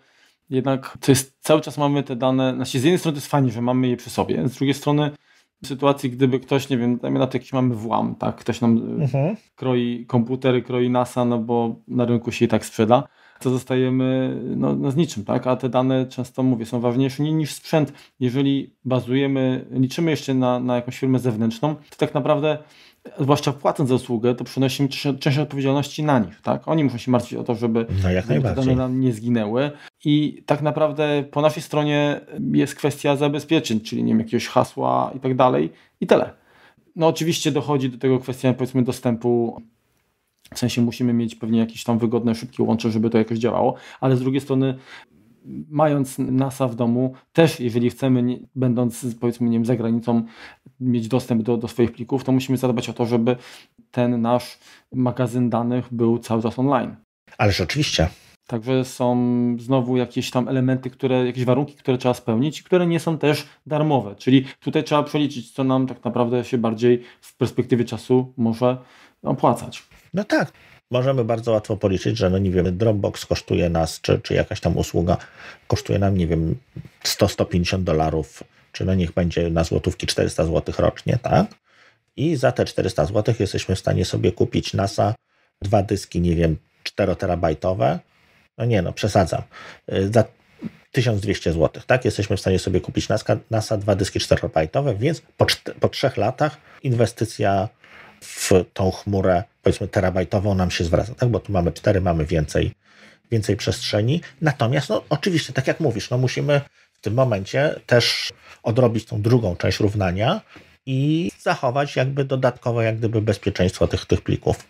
jednak to jest, cały czas mamy te dane, znaczy z jednej strony to jest fajnie, że mamy je przy sobie, z drugiej strony w sytuacji, gdyby ktoś, nie wiem, na to jakiś mamy włam, tak, ktoś nam y, mhm. kroi komputery, kroi NASA, no bo na rynku się i tak sprzeda, to zostajemy no, no z niczym, tak? A te dane często, mówię, są ważniejsze niż sprzęt. Jeżeli bazujemy, liczymy jeszcze na, na jakąś firmę zewnętrzną, to tak naprawdę zwłaszcza płacąc za usługę, to przenosimy część odpowiedzialności na nich. Tak? Oni muszą się martwić o to, żeby no te dane nam nie zginęły. I tak naprawdę po naszej stronie jest kwestia zabezpieczeń, czyli nie wiem, jakiegoś hasła i tak dalej i tyle. No oczywiście dochodzi do tego kwestia powiedzmy dostępu w sensie musimy mieć pewnie jakieś tam wygodne, szybkie łącze, żeby to jakoś działało, ale z drugiej strony mając NASA w domu, też jeżeli chcemy, będąc powiedzmy nie wiem, za granicą, mieć dostęp do, do swoich plików, to musimy zadbać o to, żeby ten nasz magazyn danych był cały czas online. Ależ oczywiście. Także są znowu jakieś tam elementy, które, jakieś warunki, które trzeba spełnić, które nie są też darmowe. Czyli tutaj trzeba przeliczyć, co nam tak naprawdę się bardziej w perspektywie czasu może opłacać. No tak. Możemy bardzo łatwo policzyć, że no nie wiem, Dropbox kosztuje nas, czy, czy jakaś tam usługa kosztuje nam, nie wiem, 100-150 dolarów, czy no niech będzie na złotówki 400 zł rocznie, tak? I za te 400 zł jesteśmy w stanie sobie kupić NASA dwa dyski, nie wiem, 4 terabajtowe. No nie no, przesadzam. Y, za 1200 zł, tak? Jesteśmy w stanie sobie kupić NASA, NASA dwa dyski 4 terabajtowe, więc po, po trzech latach inwestycja w tą chmurę, powiedzmy, terabajtową nam się zwraca, tak? bo tu mamy cztery, mamy więcej, więcej przestrzeni. Natomiast, no, oczywiście, tak jak mówisz, no, musimy w tym momencie też odrobić tą drugą część równania i zachować jakby dodatkowo jak gdyby bezpieczeństwo tych, tych plików.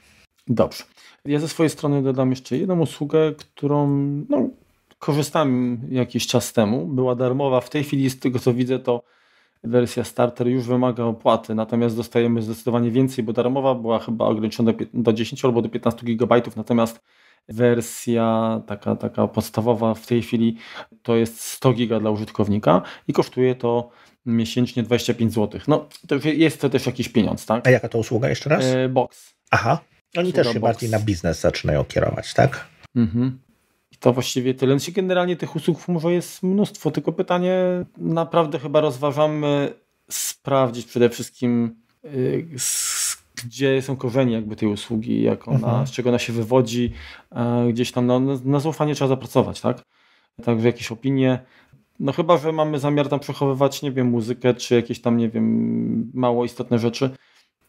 Dobrze. Ja ze swojej strony dodam jeszcze jedną usługę, którą no, korzystam jakiś czas temu. Była darmowa. W tej chwili z tego co widzę to wersja starter już wymaga opłaty, natomiast dostajemy zdecydowanie więcej, bo darmowa była chyba ograniczona do 10 albo do 15 GB, natomiast wersja taka, taka podstawowa w tej chwili to jest 100 GB dla użytkownika i kosztuje to miesięcznie 25 zł. No to jest to też jakiś pieniądz, tak? A jaka to usługa jeszcze raz? E, box. Aha. Oni usługa też się box. bardziej na biznes zaczynają kierować, tak? Mhm. To właściwie tyle. Znaczy generalnie tych usług może jest mnóstwo, tylko pytanie naprawdę chyba rozważamy sprawdzić przede wszystkim y, gdzie są korzenie jakby tej usługi, jak ona, mhm. z czego ona się wywodzi, e, gdzieś tam na, no, no, na zaufanie trzeba zapracować, tak? Także jakieś opinie, no chyba, że mamy zamiar tam przechowywać, nie wiem, muzykę czy jakieś tam, nie wiem, mało istotne rzeczy,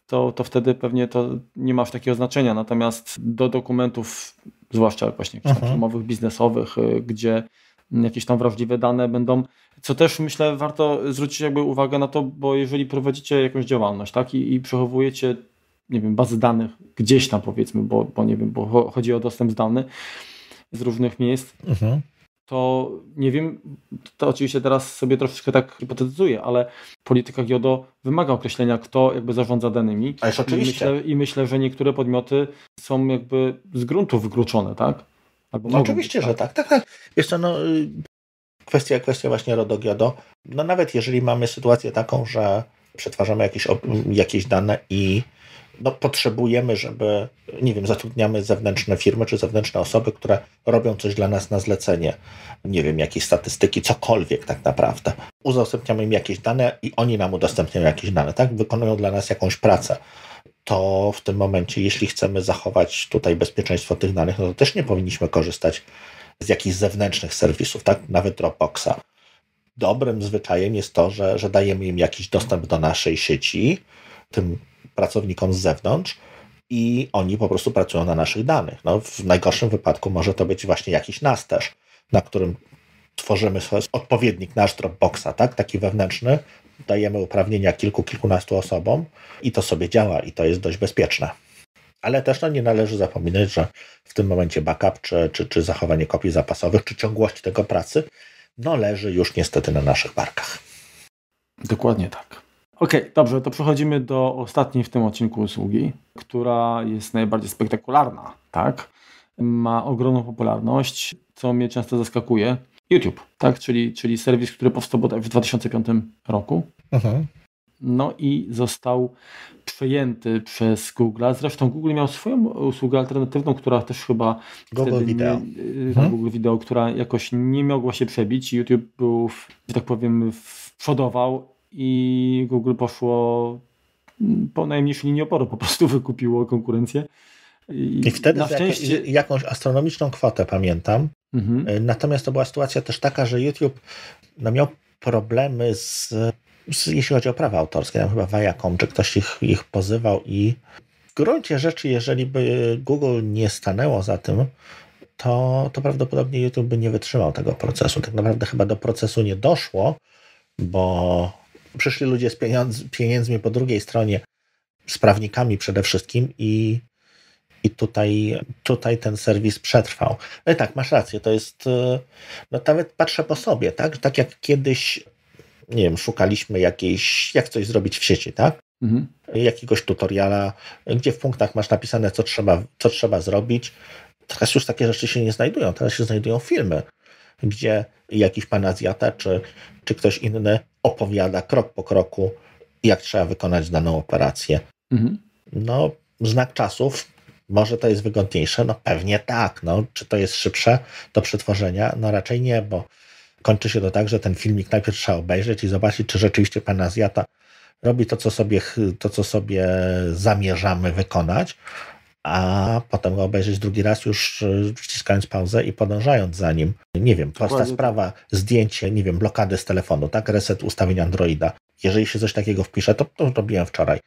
to, to wtedy pewnie to nie ma aż takiego znaczenia. Natomiast do dokumentów, zwłaszcza właśnie jakichś umowych mhm. biznesowych, y, gdzie jakieś tam wrażliwe dane będą, co też myślę warto zwrócić jakby uwagę na to, bo jeżeli prowadzicie jakąś działalność tak, i, i przechowujecie nie wiem, bazy danych gdzieś tam powiedzmy, bo, bo nie wiem, bo chodzi o dostęp z z różnych miejsc, mhm to nie wiem, to oczywiście teraz sobie troszeczkę tak hipotetyzuję, ale polityka GIODO wymaga określenia, kto jakby zarządza danymi. Ależ oczywiście. I myślę, I myślę, że niektóre podmioty są jakby z gruntu wykluczone, tak? No oczywiście, być, że tak. tak, tak, tak. no, y, kwestia, kwestia właśnie RODO, GIODO. No nawet jeżeli mamy sytuację taką, że przetwarzamy jakieś, jakieś dane i no, potrzebujemy, żeby, nie wiem, zatrudniamy zewnętrzne firmy czy zewnętrzne osoby, które robią coś dla nas na zlecenie, nie wiem, jakieś statystyki, cokolwiek tak naprawdę. Udostępniamy im jakieś dane i oni nam udostępniają jakieś dane, tak? Wykonują dla nas jakąś pracę. To w tym momencie, jeśli chcemy zachować tutaj bezpieczeństwo tych danych, no to też nie powinniśmy korzystać z jakichś zewnętrznych serwisów, tak? Nawet Dropboxa. Dobrym zwyczajem jest to, że, że dajemy im jakiś dostęp do naszej sieci, tym pracownikom z zewnątrz i oni po prostu pracują na naszych danych. No, w najgorszym wypadku może to być właśnie jakiś nasterz, na którym tworzymy odpowiednik nasz Dropboxa, tak? taki wewnętrzny, dajemy uprawnienia kilku, kilkunastu osobom i to sobie działa i to jest dość bezpieczne. Ale też no, nie należy zapominać, że w tym momencie backup, czy, czy, czy zachowanie kopii zapasowych, czy ciągłość tego pracy, no leży już niestety na naszych barkach. Dokładnie tak. Okej, okay, dobrze, to przechodzimy do ostatniej w tym odcinku usługi, która jest najbardziej spektakularna, tak? Ma ogromną popularność, co mnie często zaskakuje. YouTube, tak? Czyli, czyli serwis, który powstał w 2005 roku. Aha. Mhm. No i został przejęty przez Google. Zresztą Google miał swoją usługę alternatywną, która też chyba. Google Video. Nie, y, hmm? Google Video, która jakoś nie mogła się przebić. YouTube był, że tak powiem, przodował i Google poszło mm, po najmniejszej linii oporu, po prostu wykupiło konkurencję. I, I wtedy na szczęście... Jakąś, jakąś astronomiczną kwotę pamiętam. Mhm. Y, natomiast to była sytuacja też taka, że YouTube no, miał problemy z, z, jeśli chodzi o prawa autorskie, tam chyba Wajakom, czy ktoś ich, ich pozywał i w gruncie rzeczy, jeżeli by Google nie stanęło za tym, to, to prawdopodobnie YouTube by nie wytrzymał tego procesu. Tak naprawdę chyba do procesu nie doszło, bo przyszli ludzie z pieniądz, pieniędzmi po drugiej stronie, z prawnikami przede wszystkim i, i tutaj, tutaj ten serwis przetrwał. No tak, masz rację, to jest, e, no nawet patrzę po sobie, tak, tak jak kiedyś, nie wiem, szukaliśmy jakiejś, jak coś zrobić w sieci, tak, mhm. jakiegoś tutoriala, gdzie w punktach masz napisane, co trzeba, co trzeba zrobić, teraz już takie rzeczy się nie znajdują, teraz się znajdują filmy gdzie jakiś pan Azjata czy, czy ktoś inny opowiada krok po kroku, jak trzeba wykonać daną operację. Mhm. No, znak czasów, może to jest wygodniejsze? No pewnie tak. No, czy to jest szybsze do przetworzenia? No raczej nie, bo kończy się to tak, że ten filmik najpierw trzeba obejrzeć i zobaczyć, czy rzeczywiście pan Azjata robi to, co sobie, to, co sobie zamierzamy wykonać, a potem go obejrzeć drugi raz już e, wciskając pauzę i podążając za nim. Nie wiem, prosta Dokładnie. Tak. sprawa, zdjęcie, nie wiem, blokady z telefonu, tak, reset ustawień Androida. Jeżeli się coś takiego wpisze, to, to robiłem wczoraj,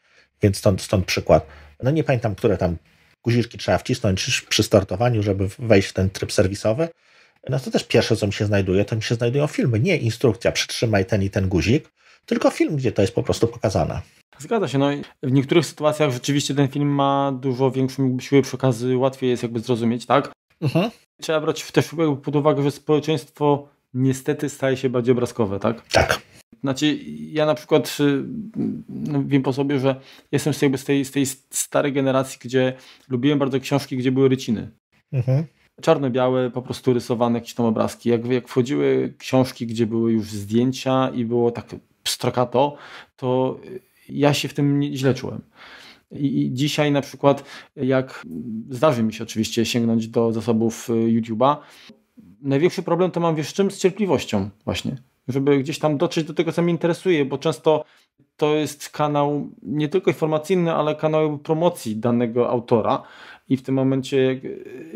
więc stąd, stąd przykład. No nie pamiętam, które tam guziczki trzeba wcisnąć przy startowaniu, żeby wejść w ten tryb serwisowy. No to też pierwsze, co mi się znajduje, to mi się znajdują filmy, nie instrukcja, przytrzymaj ten i ten guzik, tylko film, gdzie to jest po prostu pokazane. Zgadza się. No, w niektórych sytuacjach rzeczywiście ten film ma dużo większą siłę przekazy, łatwiej jest jakby zrozumieć, tak? Mhm. Trzeba brać też pod uwagę, że społeczeństwo niestety staje się bardziej obrazkowe, tak? Tak. Znaczy, ja na przykład y, no, wiem po sobie, że jestem z, z, tej, z tej starej generacji, gdzie lubiłem bardzo książki, gdzie były ryciny. Mhm. Czarno-białe, po prostu rysowane jakieś tam obrazki. Jak, jak wchodziły książki, gdzie były już zdjęcia i było tak pstrokato, to ja się w tym źle czułem. I dzisiaj na przykład, jak zdarzy mi się oczywiście sięgnąć do zasobów y, YouTube'a, największy problem to mam, wiesz czym? Z cierpliwością właśnie. Żeby gdzieś tam dotrzeć do tego, co mnie interesuje, bo często to jest kanał nie tylko informacyjny, ale kanał promocji danego autora, i w tym momencie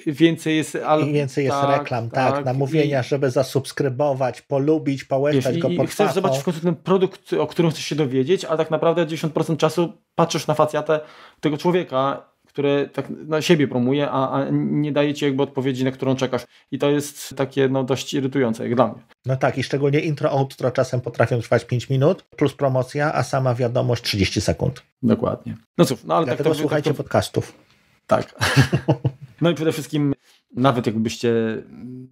y, więcej jest ale więcej tak, jest reklam, tak, tak namówienia, i... żeby zasubskrybować, polubić, połętać go pod Chcesz zobaczyć w końcu ten produkt, o którym chcesz się dowiedzieć, a tak naprawdę 90% czasu patrzysz na facjatę tego człowieka które tak na siebie promuje, a, a, nie daje ci jakby odpowiedzi, na którą czekasz. I to jest takie no, dość irytujące, jak dla mnie. No tak, i szczególnie intro, outro czasem potrafią trwać 5 minut, plus promocja, a sama wiadomość 30 sekund. Dokładnie. No cóż, no ale tak Dlatego tak to, słuchajcie tak to, podcastów. Tak. No i przede wszystkim, nawet jakbyście,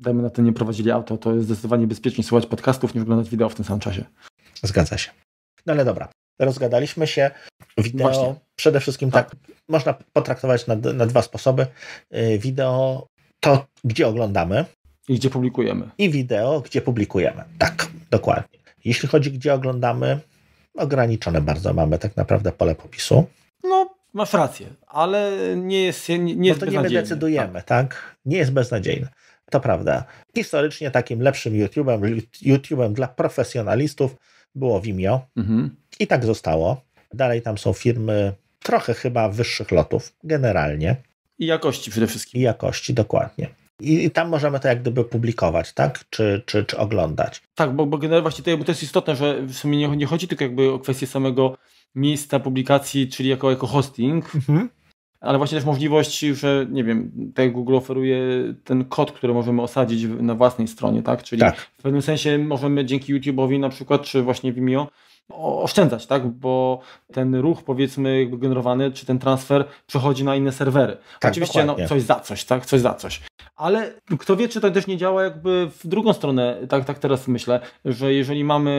dajmy na to, nie prowadzili auto, to jest zdecydowanie bezpieczniej słuchać podcastów niż oglądać wideo w tym samym czasie. Zgadza się. No ale dobra, rozgadaliśmy się. Wideo Właśnie. przede wszystkim tak. tak. można potraktować na, na dwa sposoby. Y, wideo to, gdzie oglądamy. I gdzie publikujemy. I wideo, gdzie publikujemy. Tak, dokładnie. Jeśli chodzi, gdzie oglądamy, ograniczone bardzo mamy tak naprawdę pole popisu. No, Masz rację, ale nie jest nie, nie jest Bo to nie my decydujemy, tak. tak? Nie jest beznadziejne. To prawda. Historycznie takim lepszym YouTube'em, YouTube'em dla profesjonalistów było Vimeo mhm. i tak zostało. Dalej tam są firmy trochę chyba wyższych lotów, generalnie. I jakości przede wszystkim. I jakości, dokładnie. I, tam możemy to jak gdyby publikować, tak? Czy, czy, czy oglądać. Tak, bo, bo generalnie właśnie to, to jest istotne, że w sumie nie, nie chodzi tylko jakby o kwestię samego miejsca publikacji, czyli jako, jako hosting, mhm. ale właśnie też możliwość, że nie wiem, tak Google oferuje ten kod, który możemy osadzić na własnej stronie, tak? Czyli tak. w pewnym sensie możemy dzięki YouTube'owi na przykład, czy właśnie Vimeo, oszczędzać, tak? Bo ten ruch powiedzmy generowany, czy ten transfer przechodzi na inne serwery. Tak, Oczywiście no, coś za coś, tak? Coś za coś. Ale kto wie, czy to też nie działa jakby w drugą stronę, tak, tak teraz myślę, że jeżeli mamy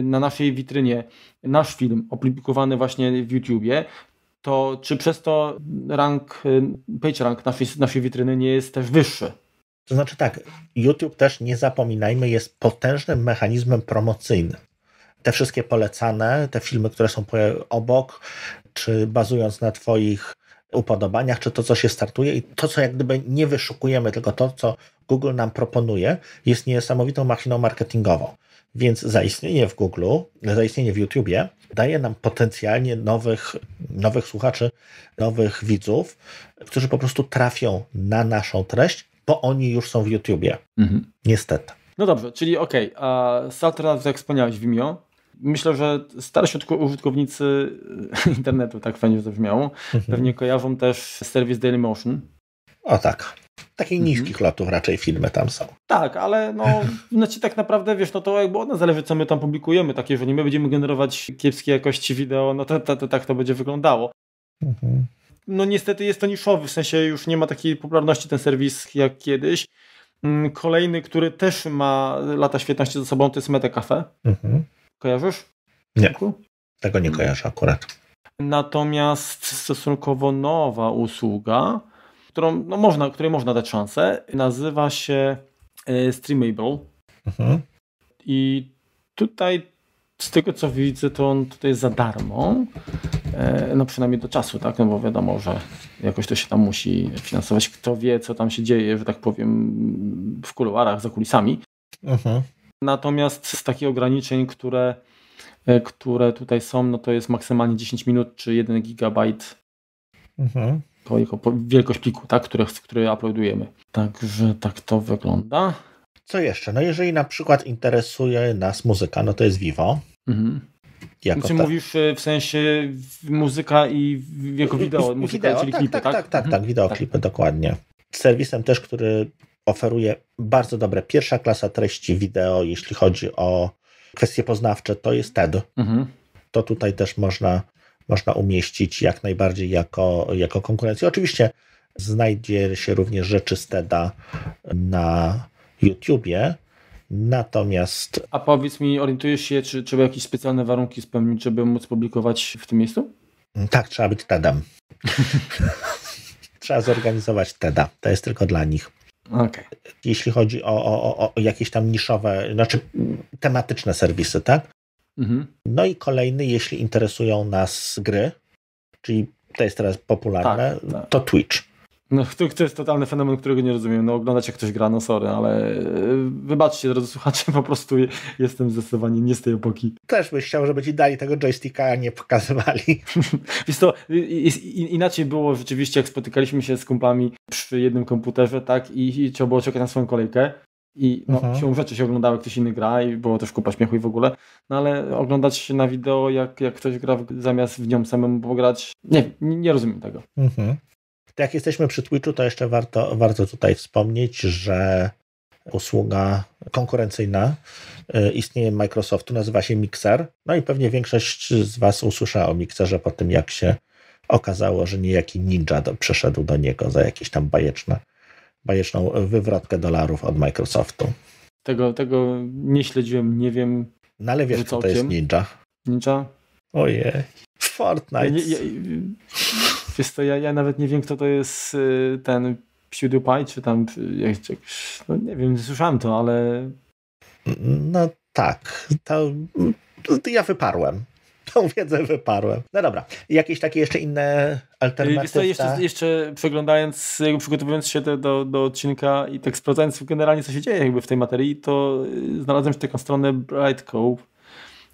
y, na naszej witrynie nasz film opublikowany właśnie w YouTubie, to czy przez to rank, y, page rank naszej, naszej witryny nie jest też wyższy? To znaczy tak, YouTube też nie zapominajmy, jest potężnym mechanizmem promocyjnym te wszystkie polecane, te filmy, które są obok, czy bazując na Twoich upodobaniach, czy to, co się startuje i to, co jak gdyby nie wyszukujemy, tylko to, co Google nam proponuje, jest niesamowitą machiną marketingową. Więc zaistnienie w Google, zaistnienie w YouTubie daje nam potencjalnie nowych, nowych słuchaczy, nowych widzów, którzy po prostu trafią na naszą treść, bo oni już są w YouTubie. Mhm. Niestety. No dobrze, czyli okej, okay, a Satra, tak jak wspomniałeś, Vimeo, myślę, że starsi użytkownicy e, internetu, tak fajnie zabrzmiało, mhm. pewnie kojarzą też serwis Dailymotion. O tak. Takich mhm. niskich lotów raczej filmy tam są. Tak, ale no, znaczy tak naprawdę, wiesz, no to jakby od nas zależy, co my tam publikujemy. Takie, jeżeli my będziemy generować kiepskiej jakości wideo, no to, to, to tak to będzie wyglądało. Mhm. No niestety jest to niszowy, w sensie już nie ma takiej popularności ten serwis jak kiedyś. Mm, kolejny, który też ma lata świetności za sobą, to jest Meta Cafe. Mhm Kojarzysz? Nie, tego nie kojarzę akurat. Natomiast stosunkowo nowa usługa, którą, no można, której można dać szansę, nazywa się e, Streamable. Mhm. I tutaj z tego co widzę, to on tutaj jest za darmo. E, no przynajmniej do czasu, tak? No bo wiadomo, że jakoś to się tam musi finansować. Kto wie, co tam się dzieje, że tak powiem, w kuluarach, za kulisami. Uh Natomiast z takich ograniczeń, które, e, które tutaj są, no to jest maksymalnie 10 minut czy 1 gigabajt. Mhm. Jako wielkość pliku, tak, który, który uploadujemy. Także tak to wygląda. Co jeszcze? No jeżeli na przykład interesuje nas muzyka, no to jest Vivo. Mhm. Jako znaczy, mówisz e, w sensie muzyka i jako wideo, muzyka, wideo, czyli tak, klipy, tak? Tak, tak, tak, tak, mhm. wideoklipy, tak. dokładnie. Serwisem też, który oferuje bardzo dobre pierwsza klasa treści wideo, jeśli chodzi o kwestie poznawcze, to jest TED. Mhm. To tutaj też można, można umieścić jak najbardziej jako, jako konkurencję. Oczywiście znajdzie się również rzeczy z TEDa na YouTubie, Natomiast. A powiedz mi, orientujesz się, czy trzeba jakieś specjalne warunki spełnić, żeby móc publikować w tym miejscu? Mm, tak, trzeba być TEDem. trzeba zorganizować TEDa. To jest tylko dla nich. Okay. Jeśli chodzi o, o, o, jakieś tam niszowe, znaczy tematyczne serwisy, tak? Mhm. No i kolejny, jeśli interesują nas gry, czyli to jest teraz popularne, tak, tak. to Twitch. No, to, to jest totalny fenomen, którego nie rozumiem. No, oglądać jak ktoś gra, no sorry, ale e, wybaczcie, drodzy słuchacze, po prostu jestem zdecydowanie nie z tej epoki. Też byś chciał, żeby ci dali tego joysticka, a nie pokazywali. Wiesz to, inaczej było rzeczywiście, jak spotykaliśmy się z kumpami przy jednym komputerze, tak, i, i trzeba było czekać na swoją kolejkę. I no, mhm. siłą rzeczy się oglądało, jak ktoś inny gra i było też kupa śmiechu i w ogóle. No ale oglądać się na wideo, jak, jak ktoś gra w, zamiast w nią samemu pograć, nie, nie rozumiem tego. Mhm. To jak jesteśmy przy Twitchu, to jeszcze warto, warto tutaj wspomnieć, że usługa konkurencyjna y, istnieje Microsoftu, nazywa się Mixer. No i pewnie większość z Was usłyszała o Mixerze po tym, jak się okazało, że niejaki ninja do, przeszedł do niego za jakieś tam bajeczne, bajeczną wywrotkę dolarów od Microsoftu. Tego, tego nie śledziłem, nie wiem. No ale wiesz, co to jest ninja. Ninja? Ojej. Fortnite. Ja, ja, ja, Wiesz co, ja, ja nawet nie wiem, kto to jest y, ten PewDiePie, czy tam y, no nie wiem, słyszałem to, ale... No tak, to, to ja wyparłem tą wiedzę wyparłem. No dobra, jakieś takie jeszcze inne y, alternatywy? Jeszcze, jeszcze przeglądając, przygotowując się do, do odcinka i tak sprawdzając generalnie, co się dzieje jakby w tej materii, to znalazłem się taką stronę Brightcove,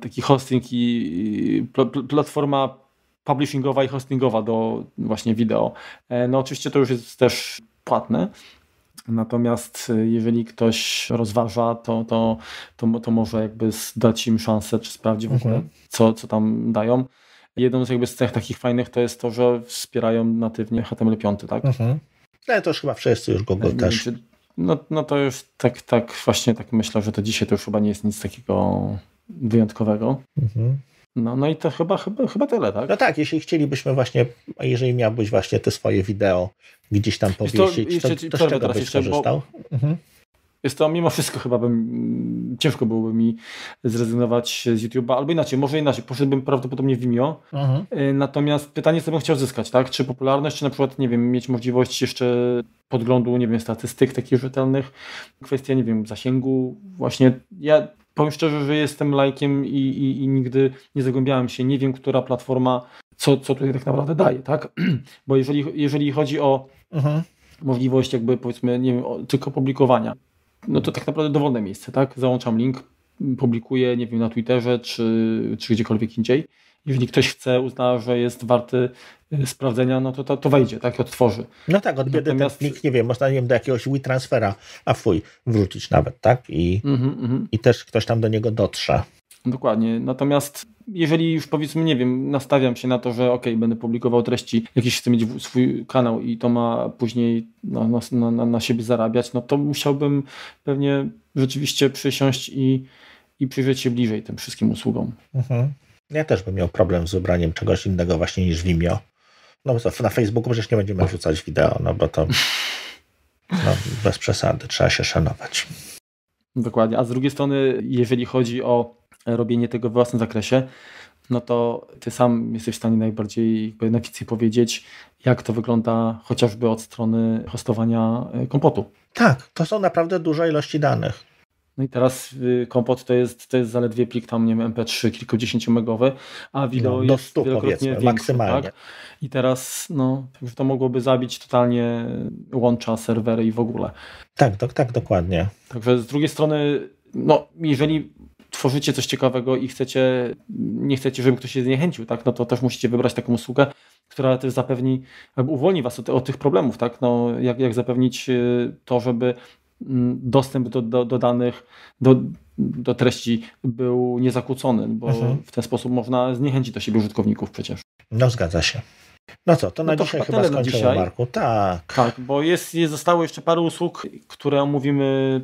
taki hosting i pl platforma publishingowa i hostingowa do właśnie wideo. E, no oczywiście to już jest też płatne. Natomiast e, jeżeli ktoś rozważa, to, to, to, to może jakby dać im szansę, czy sprawdzi w ogóle, okay. Mhm. co, co tam dają. Jedną z jakby z takich fajnych to jest to, że wspierają natywnie HTML5, tak? Mhm. Ale to już chyba wszyscy już Google e, też. No, no to już tak, tak właśnie tak myślę, że to dzisiaj to już chyba nie jest nic takiego wyjątkowego. Mhm. No, no i to chyba, chyba, chyba tyle, tak? No tak, jeśli chcielibyśmy właśnie, jeżeli miałbyś właśnie te swoje wideo gdzieś tam powiesić, to, jeszcze, to, to z czego byś jeszcze, korzystał? Mhm. Jest to mimo wszystko chyba bym, mm, ciężko byłoby mi zrezygnować z YouTube'a, albo inaczej, może inaczej, poszedłbym prawdopodobnie w Vimeo. Mhm. Y, natomiast pytanie, co bym chciał zyskać, tak? Czy popularność, czy na przykład, nie wiem, mieć możliwość jeszcze podglądu, nie wiem, statystyk takich rzetelnych, kwestia, nie wiem, zasięgu, właśnie ja powiem szczerze, że jestem lajkiem i, i, i nigdy nie zagłębiałem się, nie wiem, która platforma, co, co tutaj tak naprawdę daje, tak? Bo jeżeli, jeżeli chodzi o mhm. możliwość jakby powiedzmy, nie wiem, tylko publikowania, no to tak naprawdę dowolne miejsce, tak? Załączam link, publikuję, nie wiem, na Twitterze czy, czy gdziekolwiek indziej. Jeżeli ktoś chce, uzna, że jest warty Y, sprawdzenia, no to to, to wejdzie, tak, otworzy. No tak, od biedy Natomiast... ten nie wiem, można nie wiem, do jakiegoś WeTransfera, a fuj, wrócić nawet, tak? I, mm -hmm. I też ktoś tam do niego dotrze. Dokładnie. Natomiast jeżeli już powiedzmy, nie wiem, nastawiam się na to, że ok, będę publikował treści, jakiś chcę mieć swój kanał i to ma później na na, na, na siebie zarabiać, no to musiałbym pewnie rzeczywiście przysiąść i, i przyjrzeć się bliżej tym wszystkim usługom. Mhm. Ja też bym miał problem z wybraniem czegoś innego właśnie niż Vimeo. No na Facebooku przecież nie będziemy no. wrzucać wideo, no bo to no, bez przesady, trzeba się szanować. Dokładnie, a z drugiej strony, jeżeli chodzi o robienie tego w własnym zakresie, no to ty sam jesteś w stanie najbardziej na najwięcej powiedzieć, jak to wygląda chociażby od strony hostowania e, kompotu. Tak, to są naprawdę duże ilości danych. No i teraz y, kompot to jest, to jest zaledwie plik tam, nie wiem, MP3 kilkudziesięciomegowy, a wideo no, do jest 100, wielokrotnie większe, maksymalnie. Tak? I teraz no, to mogłoby zabić totalnie łącza, serwery i w ogóle. Tak, do, tak, dokładnie. Także z drugiej strony, no, jeżeli tworzycie coś ciekawego i chcecie, nie chcecie, żeby ktoś się zniechęcił, tak, no to też musicie wybrać taką usługę, która też zapewni, jakby uwolni was od, od, tych problemów, tak, no, jak, jak zapewnić y, to, żeby Mm, dostęp do, do, do danych, do, do treści był niezakłócony, bo mhm. w ten sposób można zniechęcić do siebie użytkowników przecież. No zgadza się. No co, to no na to dzisiaj chyba, chyba skończymy, dzisiaj. Marku. Tak. Tak, bo jest, jest, zostało jeszcze parę usług, które omówimy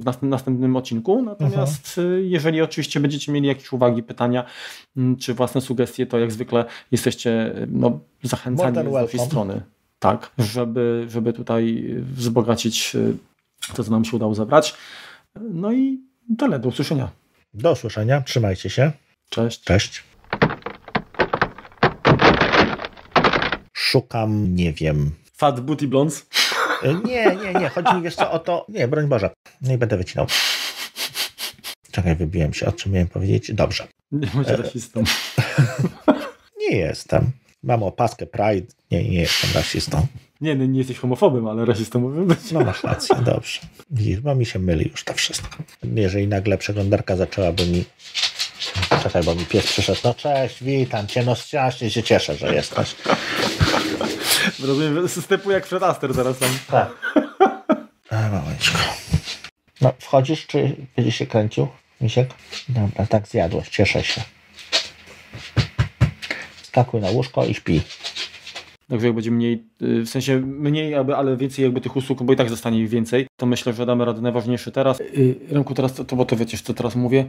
w następnym, odcinku. Natomiast mhm. y, jeżeli oczywiście będziecie mieli jakieś uwagi, pytania mm, czy własne sugestie, to jak zwykle jesteście y, no, zachęcani z naszej strony. Tak, żeby, żeby tutaj wzbogacić y, to, co nam się udało zabrać. No i tyle, do usłyszenia. Do usłyszenia, trzymajcie się. Cześć. Cześć. Szukam, nie wiem. Fat Booty Blondes? E, nie, nie, nie. Chodzi mi jeszcze co o to. Nie, broń Boże. Nie no będę wycinał. Czekaj, wybiłem się. O czym miałem powiedzieć? Dobrze. Nie bądź e, rasistą. nie jestem. Mam opaskę Pride. Nie, nie jestem rasistą. Nie, no nie jesteś homofobem, ale rasistą mówię być. No masz rację, dobrze. Chyba mi się myli już to wszystko. Jeżeli nagle przeglądarka zaczęłaby mi... Czekaj, bo mi pies przyszedł. No cześć, witam cię, no strasznie się cieszę, że jesteś. Rozumiem, stepu jak Fred Aster zaraz tam. Tak. A, małeczko. No, wchodzisz, czy będzie się kręcił, misiek? Dobra, tak zjadłeś, cieszę się. Skakuj na łóżko i śpi. Także będzie mniej, y, w sensie mniej, ale więcej jakby tych usług, bo i tak zostanie ich więcej, to myślę, że damy radę najważniejsze teraz. Y, Rynku teraz, to, bo to wiecie, co teraz mówię.